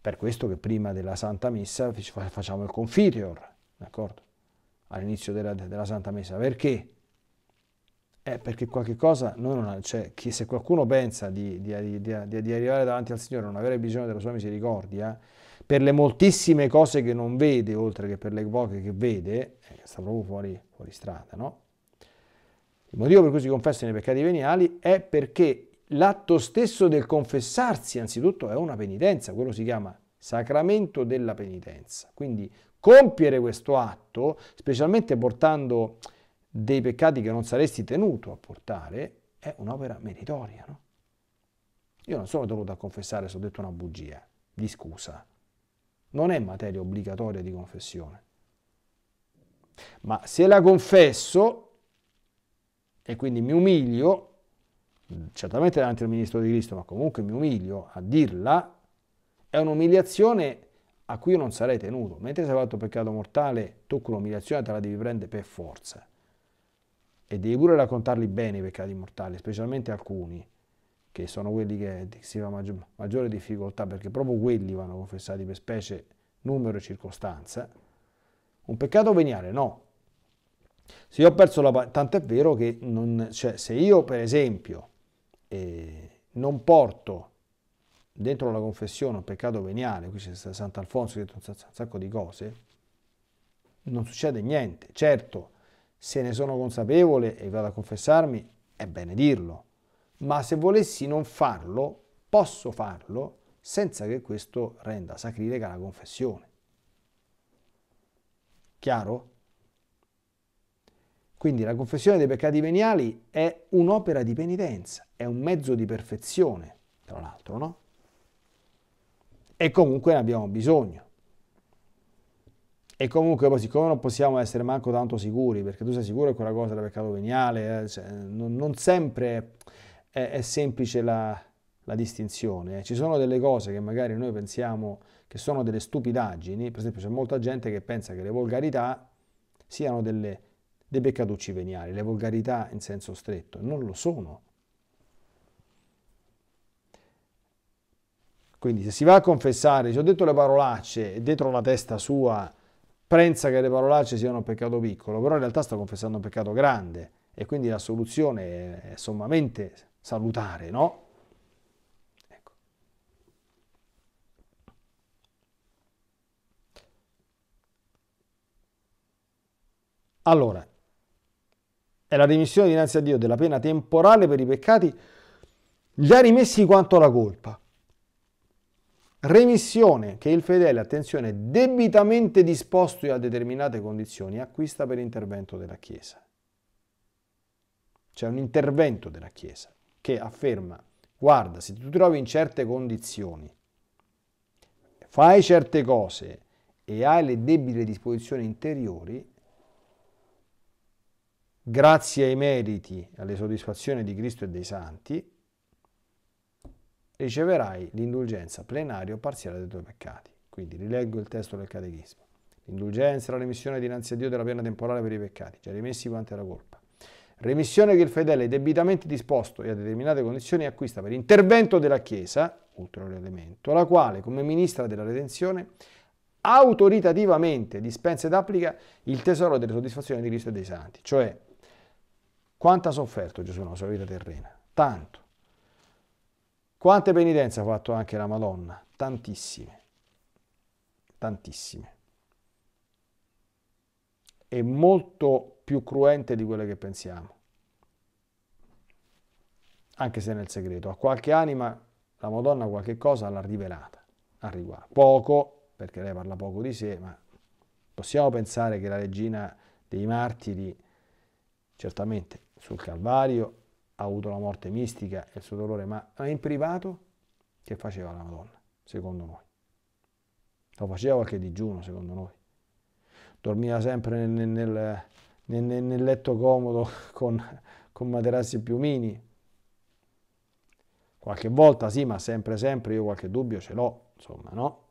Per questo che prima della Santa Messa facciamo il confiteor, d'accordo? All'inizio della, della Santa Messa. Perché? Eh, perché qualche cosa, non, cioè, se qualcuno pensa di, di, di, di, arrivare davanti al Signore e non avere bisogno della sua misericordia, per le moltissime cose che non vede, oltre che per le poche che vede, eh, sta proprio fuori, fuori strada, no? Il motivo per cui si confessano i peccati veniali è perché l'atto stesso del confessarsi, anzitutto, è una penitenza, quello si chiama sacramento della penitenza. Quindi compiere questo atto, specialmente portando dei peccati che non saresti tenuto a portare, è un'opera meritoria. No? Io non sono tenuto a confessare se ho detto una bugia, di scusa. Non è materia obbligatoria di confessione. Ma se la confesso, e quindi mi umilio, certamente davanti al ministro di Cristo, ma comunque mi umilio a dirla, è un'umiliazione a cui io non sarei tenuto. Mentre se hai fatto peccato mortale, tu con te la devi prendere per forza. E devi pure raccontarli bene i peccati mortali, specialmente alcuni, che sono quelli che si fa maggior, maggiore difficoltà, perché proprio quelli vanno confessati per specie, numero e circostanza. Un peccato veniale no, se io ho perso la partita, tanto è vero che non, cioè, se io per esempio eh, non porto dentro la confessione un peccato veniale, qui c'è Sant'Alfonso che ha detto un sacco di cose, non succede niente. Certo, se ne sono consapevole e vado a confessarmi, è bene dirlo, ma se volessi non farlo, posso farlo senza che questo renda sacrilega la confessione. Chiaro? Quindi la confessione dei peccati veniali è un'opera di penitenza, è un mezzo di perfezione, tra l'altro, no? E comunque ne abbiamo bisogno. E comunque siccome non possiamo essere manco tanto sicuri, perché tu sei sicuro che quella cosa era peccato veniale, eh, cioè, non, non, sempre è, è semplice la, la distinzione. Eh. Ci sono delle cose che magari noi pensiamo che sono delle stupidaggini, per esempio c'è molta gente che pensa che le volgarità siano delle dei peccaducci veniali, le volgarità in senso stretto, non lo sono. Quindi se si va a confessare, ci ho detto le parolacce e dietro la testa sua pensa che le parolacce siano un peccato piccolo, però in realtà sta confessando un peccato grande e quindi la soluzione è sommamente salutare, no? Ecco. Allora, è la remissione dinanzi a Dio della pena temporale per i peccati gli ha rimessi quanto la colpa. Remissione che il fedele, attenzione, debitamente disposto e a determinate condizioni acquista per intervento della Chiesa. C'è un intervento della Chiesa che afferma, guarda, se tu ti trovi in certe condizioni, fai certe cose e hai le debite disposizioni interiori, grazie ai meriti e alle soddisfazioni di Cristo e dei Santi, riceverai l'indulgenza plenaria o parziale dei tuoi peccati. Quindi rileggo il testo del Catechismo. L'indulgenza è la remissione dinanzi a Dio della pena temporale per i peccati, già rimessi quanto è colpa. Remissione che il fedele è debitamente disposto e a determinate condizioni acquista per intervento della Chiesa, ulteriore elemento, la quale, come ministra della redenzione, autoritativamente dispensa ed applica il tesoro delle soddisfazioni di Cristo e dei Santi, cioè quanto ha sofferto Gesù nella sua vita terrena? Tanto. Quante penitenze ha fatto anche la Madonna? Tantissime. Tantissime. È molto più cruente di quelle che pensiamo. Anche se nel segreto. A qualche anima la Madonna qualche cosa l'ha rivelata al riguardo. Poco, perché lei parla poco di sé, ma possiamo pensare che la regina dei martiri certamente sul Calvario ha avuto la morte mistica e il suo dolore, ma in privato che faceva la Madonna, secondo noi? Lo faceva qualche digiuno, secondo noi. Dormiva sempre nel, nel, nel, nel letto comodo con, con materassi e piumini. Qualche volta sì, ma sempre, sempre io qualche dubbio ce l'ho, insomma, no?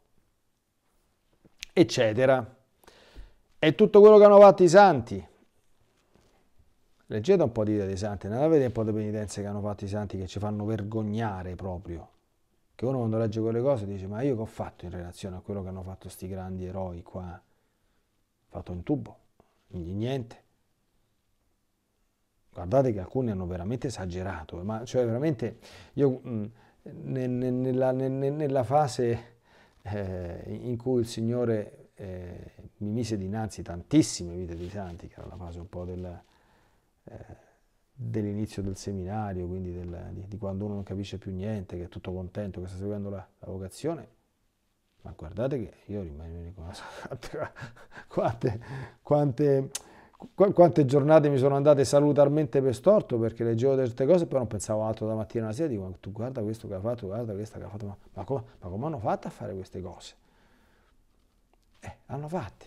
Eccetera. E tutto quello che hanno fatto i santi Leggete un po' di vita dei santi, andate a vedere un po' di penitenze che hanno fatto i santi che ci fanno vergognare proprio. Che uno quando legge quelle cose dice, ma io che ho fatto in relazione a quello che hanno fatto questi grandi eroi qua? Ho fatto un tubo, quindi niente. Guardate che alcuni hanno veramente esagerato, ma cioè veramente io mh, mm, nella, nella, fase eh, in cui il Signore eh, mi mise dinanzi tantissime vite dei santi, che era la fase un po' del, eh, dell'inizio del seminario, quindi del, di, di, quando uno non capisce più niente, che è tutto contento, che sta seguendo la, la vocazione, ma guardate che io rimango con quante, quante, quante, giornate mi sono andate salutarmente per storto perché leggevo certe cose e poi non pensavo altro da mattina alla sera, dico tu guarda questo che ha fatto, guarda questa che ha fatto, ma, ma, com ma come hanno fatto a fare queste cose? Eh, l'hanno fatte.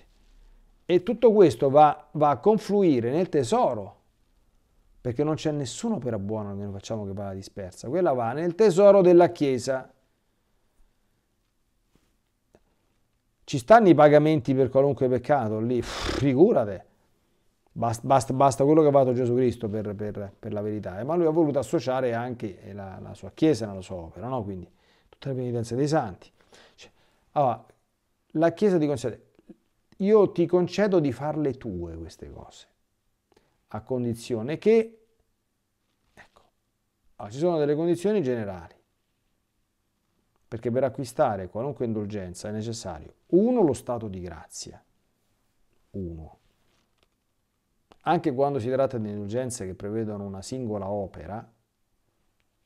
E tutto questo va, va a confluire nel tesoro perché non c'è nessuna opera buona, almeno facciamo che vada dispersa. Quella va nel tesoro della Chiesa. Ci stanno i pagamenti per qualunque peccato lì, figurate. Basta, basta, basta, quello che ha fatto Gesù Cristo per, per, per la verità. Eh, ma lui ha voluto associare anche eh, la, la sua Chiesa nella sua opera, no? Quindi tutta la penitenza dei santi. Cioè, allora, la Chiesa ti concede, io ti concedo di farle tue queste cose a condizione che, ecco, allora, ah, ci sono delle condizioni generali, perché per acquistare qualunque indulgenza è necessario, uno, lo stato di grazia, uno. Anche quando si tratta di indulgenze che prevedono una singola opera,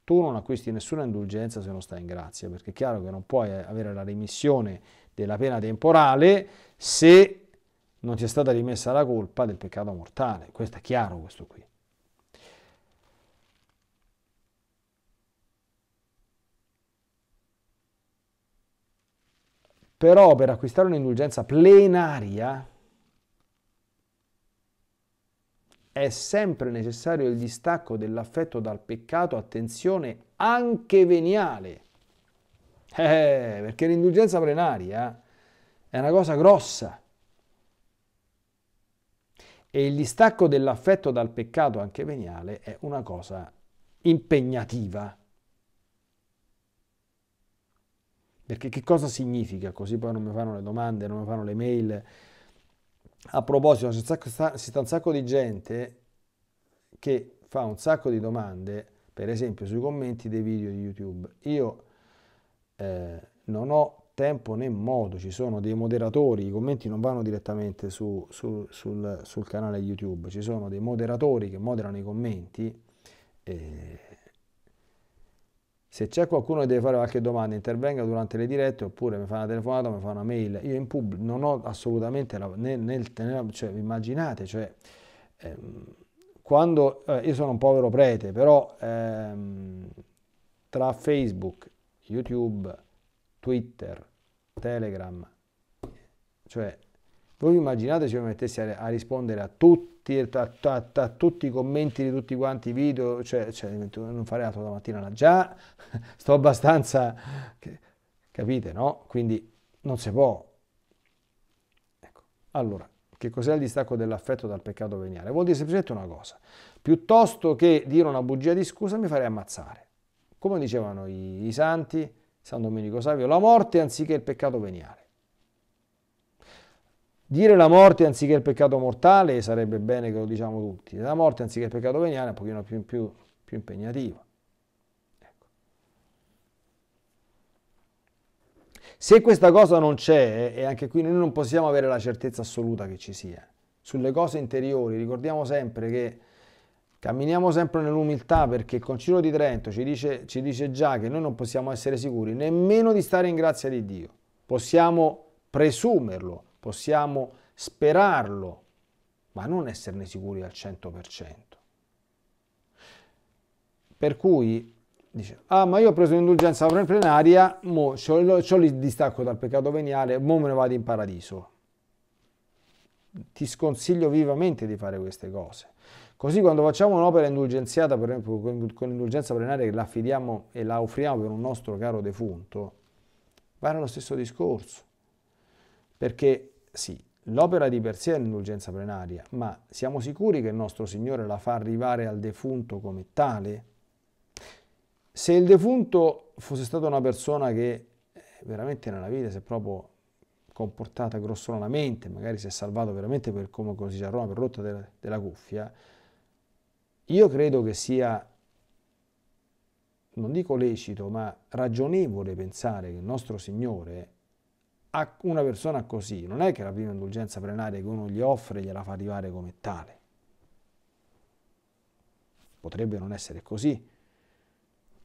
tu non acquisti nessuna indulgenza se non stai in grazia, perché è chiaro che non puoi avere la remissione della pena temporale se non ci è stata rimessa la colpa del peccato mortale. Questo è chiaro, questo qui. Però per acquistare un'indulgenza plenaria è sempre necessario il distacco dell'affetto dal peccato, attenzione, anche veniale. Eh, perché l'indulgenza plenaria è una cosa grossa e il distacco dell'affetto dal peccato anche veniale è una cosa impegnativa. Perché che cosa significa? Così poi non mi fanno le domande, non mi fanno le mail. A proposito, c'è un sacco di gente che fa un sacco di domande, per esempio sui commenti dei video di YouTube. Io eh, non ho tempo né modo, ci sono dei moderatori, i commenti non vanno direttamente su, su, sul, sul, canale YouTube, ci sono dei moderatori che moderano i commenti. E se c'è qualcuno che deve fare qualche domanda, intervenga durante le dirette oppure mi fa una telefonata, mi fa una mail. Io in pubblico non ho assolutamente la, né, né, cioè, immaginate, cioè, ehm, quando eh, io sono un povero prete, però ehm, tra Facebook, YouTube, Twitter, Telegram. Cioè, voi immaginate se io mi mettessi a, a rispondere a tutti, a, a, a, tutti i commenti di tutti quanti i video, cioè, cioè non farei altro da mattina già, sto abbastanza, capite, no? Quindi non si può. Ecco. Allora, che cos'è il distacco dell'affetto dal peccato veniale? Vuol dire semplicemente una cosa. Piuttosto che dire una bugia di scusa mi farei ammazzare. Come dicevano i, i santi, San Domenico Savio, la morte anziché il peccato veniale. Dire la morte anziché il peccato mortale sarebbe bene che lo diciamo tutti, la morte anziché il peccato veniale è un pochino più, più, più impegnativo. Ecco. Se questa cosa non c'è, e anche qui noi non possiamo avere la certezza assoluta che ci sia, sulle cose interiori, ricordiamo sempre che Camminiamo sempre nell'umiltà perché il Concilio di Trento ci dice, ci dice già che noi non possiamo essere sicuri nemmeno di stare in grazia di Dio. Possiamo presumerlo, possiamo sperarlo, ma non esserne sicuri al 100%. Per cui dice, ah ma io ho preso l'indulgenza plenaria, mo c'ho il distacco dal peccato veniale, mo me ne vado in paradiso. Ti sconsiglio vivamente di fare queste cose Così quando facciamo un'opera indulgenziata, per esempio con indulgenza plenaria che la affidiamo e la offriamo per un nostro caro defunto, vale lo stesso discorso. Perché sì, l'opera di per sé è l'indulgenza plenaria, ma siamo sicuri che il nostro Signore la fa arrivare al defunto come tale? Se il defunto fosse stata una persona che eh, veramente nella vita si è proprio comportata grossolanamente, magari si è salvato veramente per come così a Roma per rotta della, della cuffia, io credo che sia, non dico lecito, ma ragionevole pensare che il nostro Signore a una persona così non è che la prima indulgenza plenaria che uno gli offre gliela fa arrivare come tale. Potrebbe non essere così.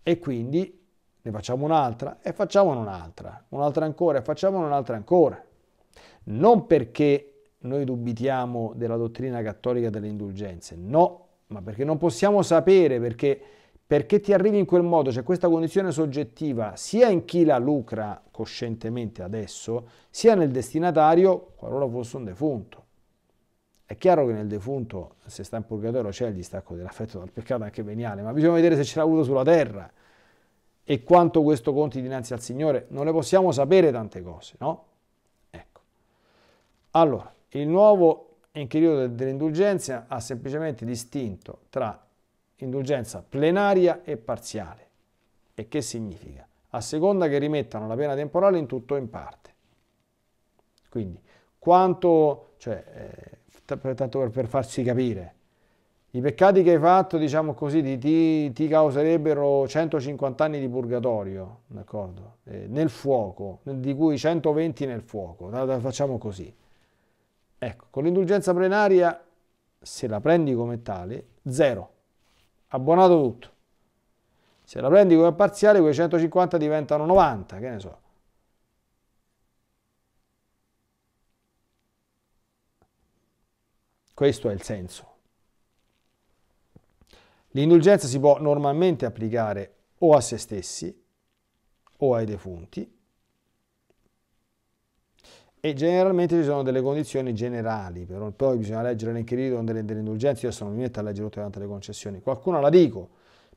E quindi ne facciamo un'altra e facciamone un'altra, un'altra ancora e facciamone un'altra ancora. Non perché noi dubitiamo della dottrina cattolica delle indulgenze, no, ma perché non possiamo sapere perché, perché ti arrivi in quel modo, c'è cioè questa condizione soggettiva sia in chi la lucra coscientemente adesso, sia nel destinatario qualora fosse un defunto. È chiaro che nel defunto, se sta in purgatorio, c'è il distacco dell'affetto dal peccato anche veniale, ma bisogna vedere se ce l'ha avuto sulla terra e quanto questo conti dinanzi al Signore. Non le possiamo sapere tante cose, no? Ecco. Allora, il nuovo in periodo dell'indulgenza ha semplicemente distinto tra indulgenza plenaria e parziale. E che significa? A seconda che rimettano la pena temporale in tutto o in parte. Quindi, quanto, cioè, eh, tanto per, per, farsi capire, i peccati che hai fatto, diciamo così, ti, ti causerebbero 150 anni di purgatorio, d'accordo? Eh, nel fuoco, di cui 120 nel fuoco, la, la facciamo così. Ecco, con l'indulgenza plenaria, se la prendi come tale, zero, abbonato tutto. Se la prendi come parziale, quei 150 diventano 90, che ne so. Questo è il senso. L'indulgenza si può normalmente applicare o a se stessi o ai defunti e generalmente ci sono delle condizioni generali, però poi bisogna leggere l'inchiririto delle, delle indulgenze, io sono mi a leggere tutte le concessioni, qualcuno la dico,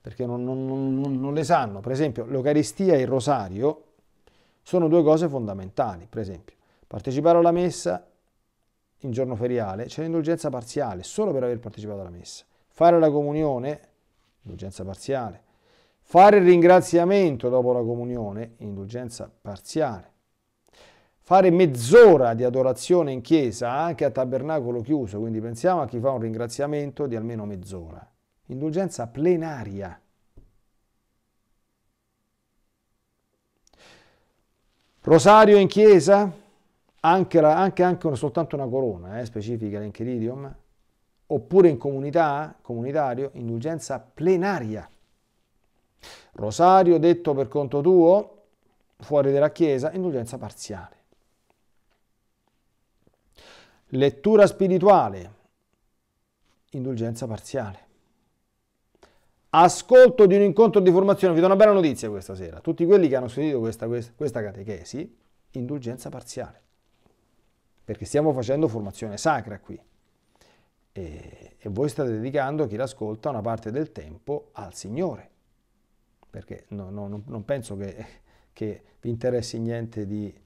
perché non, non, non, non le sanno, per esempio l'Eucaristia e il Rosario sono due cose fondamentali, per esempio partecipare alla messa in giorno feriale c'è l'indulgenza parziale, solo per aver partecipato alla messa, fare la comunione, indulgenza parziale, fare il ringraziamento dopo la comunione, indulgenza parziale, fare mezz'ora di adorazione in chiesa anche a tabernacolo chiuso, quindi pensiamo a chi fa un ringraziamento di almeno mezz'ora. Indulgenza plenaria. Rosario in chiesa, anche, la, anche, anche soltanto una corona, eh, specifica l'inchiridium, oppure in comunità, comunitario, indulgenza plenaria. Rosario detto per conto tuo, fuori dalla chiesa, indulgenza parziale lettura spirituale, indulgenza parziale. Ascolto di un incontro di formazione, vi do una bella notizia questa sera, tutti quelli che hanno sentito questa, questa, questa catechesi, indulgenza parziale, perché stiamo facendo formazione sacra qui e, e voi state dedicando, chi l'ascolta, una parte del tempo al Signore, perché no, no, non, non penso che, che vi interessi niente di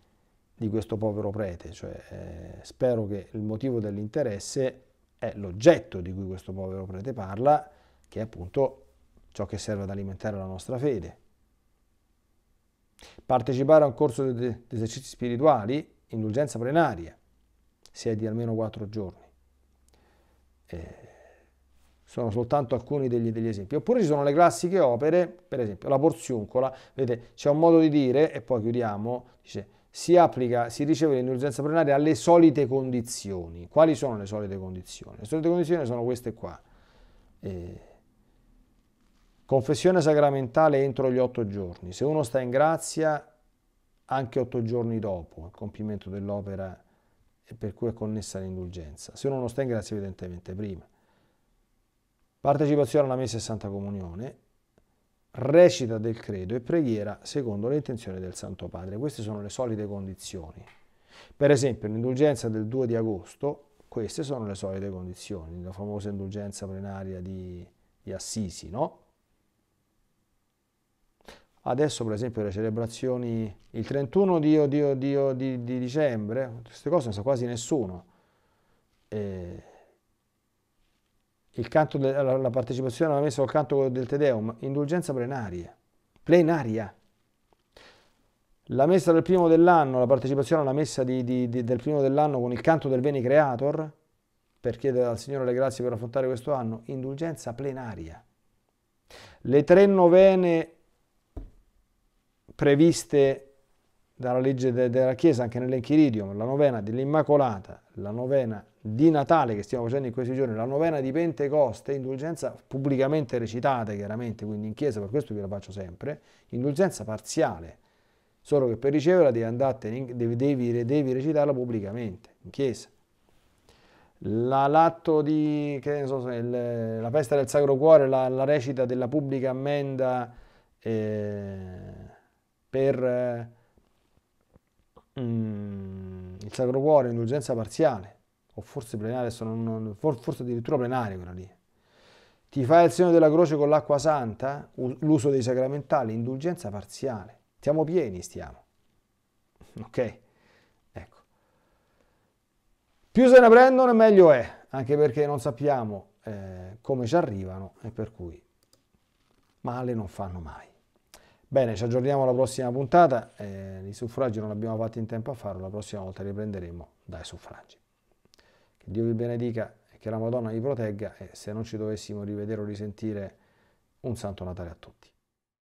di questo povero prete, cioè, eh, spero che il motivo dell'interesse è l'oggetto di cui questo povero prete parla, che è appunto ciò che serve ad alimentare la nostra fede. Partecipare a un corso di esercizi spirituali, indulgenza plenaria, se è di almeno quattro giorni. Eh, sono soltanto alcuni degli, degli, esempi. Oppure ci sono le classiche opere, per esempio la Porziuncola, vedete c'è un modo di dire, e poi chiudiamo, dice si applica, si riceve l'indulgenza plenaria alle solite condizioni. Quali sono le solite condizioni? Le solite condizioni sono queste qua. Eh, confessione sacramentale entro gli otto giorni. Se uno sta in grazia, anche otto giorni dopo il compimento dell'opera per cui è connessa l'indulgenza. Se uno non sta in grazia, evidentemente prima. Partecipazione alla messa e santa comunione recita del credo e preghiera secondo le intenzioni del Santo Padre. Queste sono le solite condizioni. Per esempio, l'indulgenza del 2 di agosto, queste sono le solite condizioni, la famosa indulgenza plenaria di, di Assisi, no? Adesso, per esempio, le celebrazioni il 31 di, di, di dicembre, queste cose non sa quasi nessuno. Eh, de, la partecipazione alla messa col canto del Tedeum, indulgenza plenaria. plenaria. La messa del primo dell'anno, la partecipazione alla messa di, di, di, del primo dell'anno con il canto del Veni Creator, per chiedere al Signore le grazie per affrontare questo anno, indulgenza plenaria. Le tre novene previste dalla legge de della Chiesa anche nell'Enchiridium, la novena dell'Immacolata, la novena di Natale che stiamo facendo in questi giorni, la novena di Pentecoste, indulgenza pubblicamente recitata chiaramente, quindi in chiesa, per questo vi la faccio sempre, indulgenza parziale, solo che per riceverla devi, andartene, devi, devi, devi recitarla pubblicamente, in chiesa. La, l'atto di, che ne so, il, la festa del Sacro Cuore, la, la recita della pubblica ammenda eh, per mm, il Sacro Cuore, indulgenza parziale, o forse plenaria, non, forse addirittura plenaria quella lì. Ti fai il segno della croce con l'acqua santa, l'uso dei sacramentali, indulgenza parziale. Siamo pieni, stiamo. Ok? Ecco. Più se ne prendono meglio è, anche perché non sappiamo eh, come ci arrivano e per cui male non fanno mai. Bene, ci aggiorniamo alla prossima puntata. Eh, I suffragi non abbiamo fatto in tempo a farlo, la prossima volta riprenderemo dai suffragi. Che Dio vi benedica e che la Madonna vi protegga e se non ci dovessimo rivedere o risentire, un Santo Natale a tutti.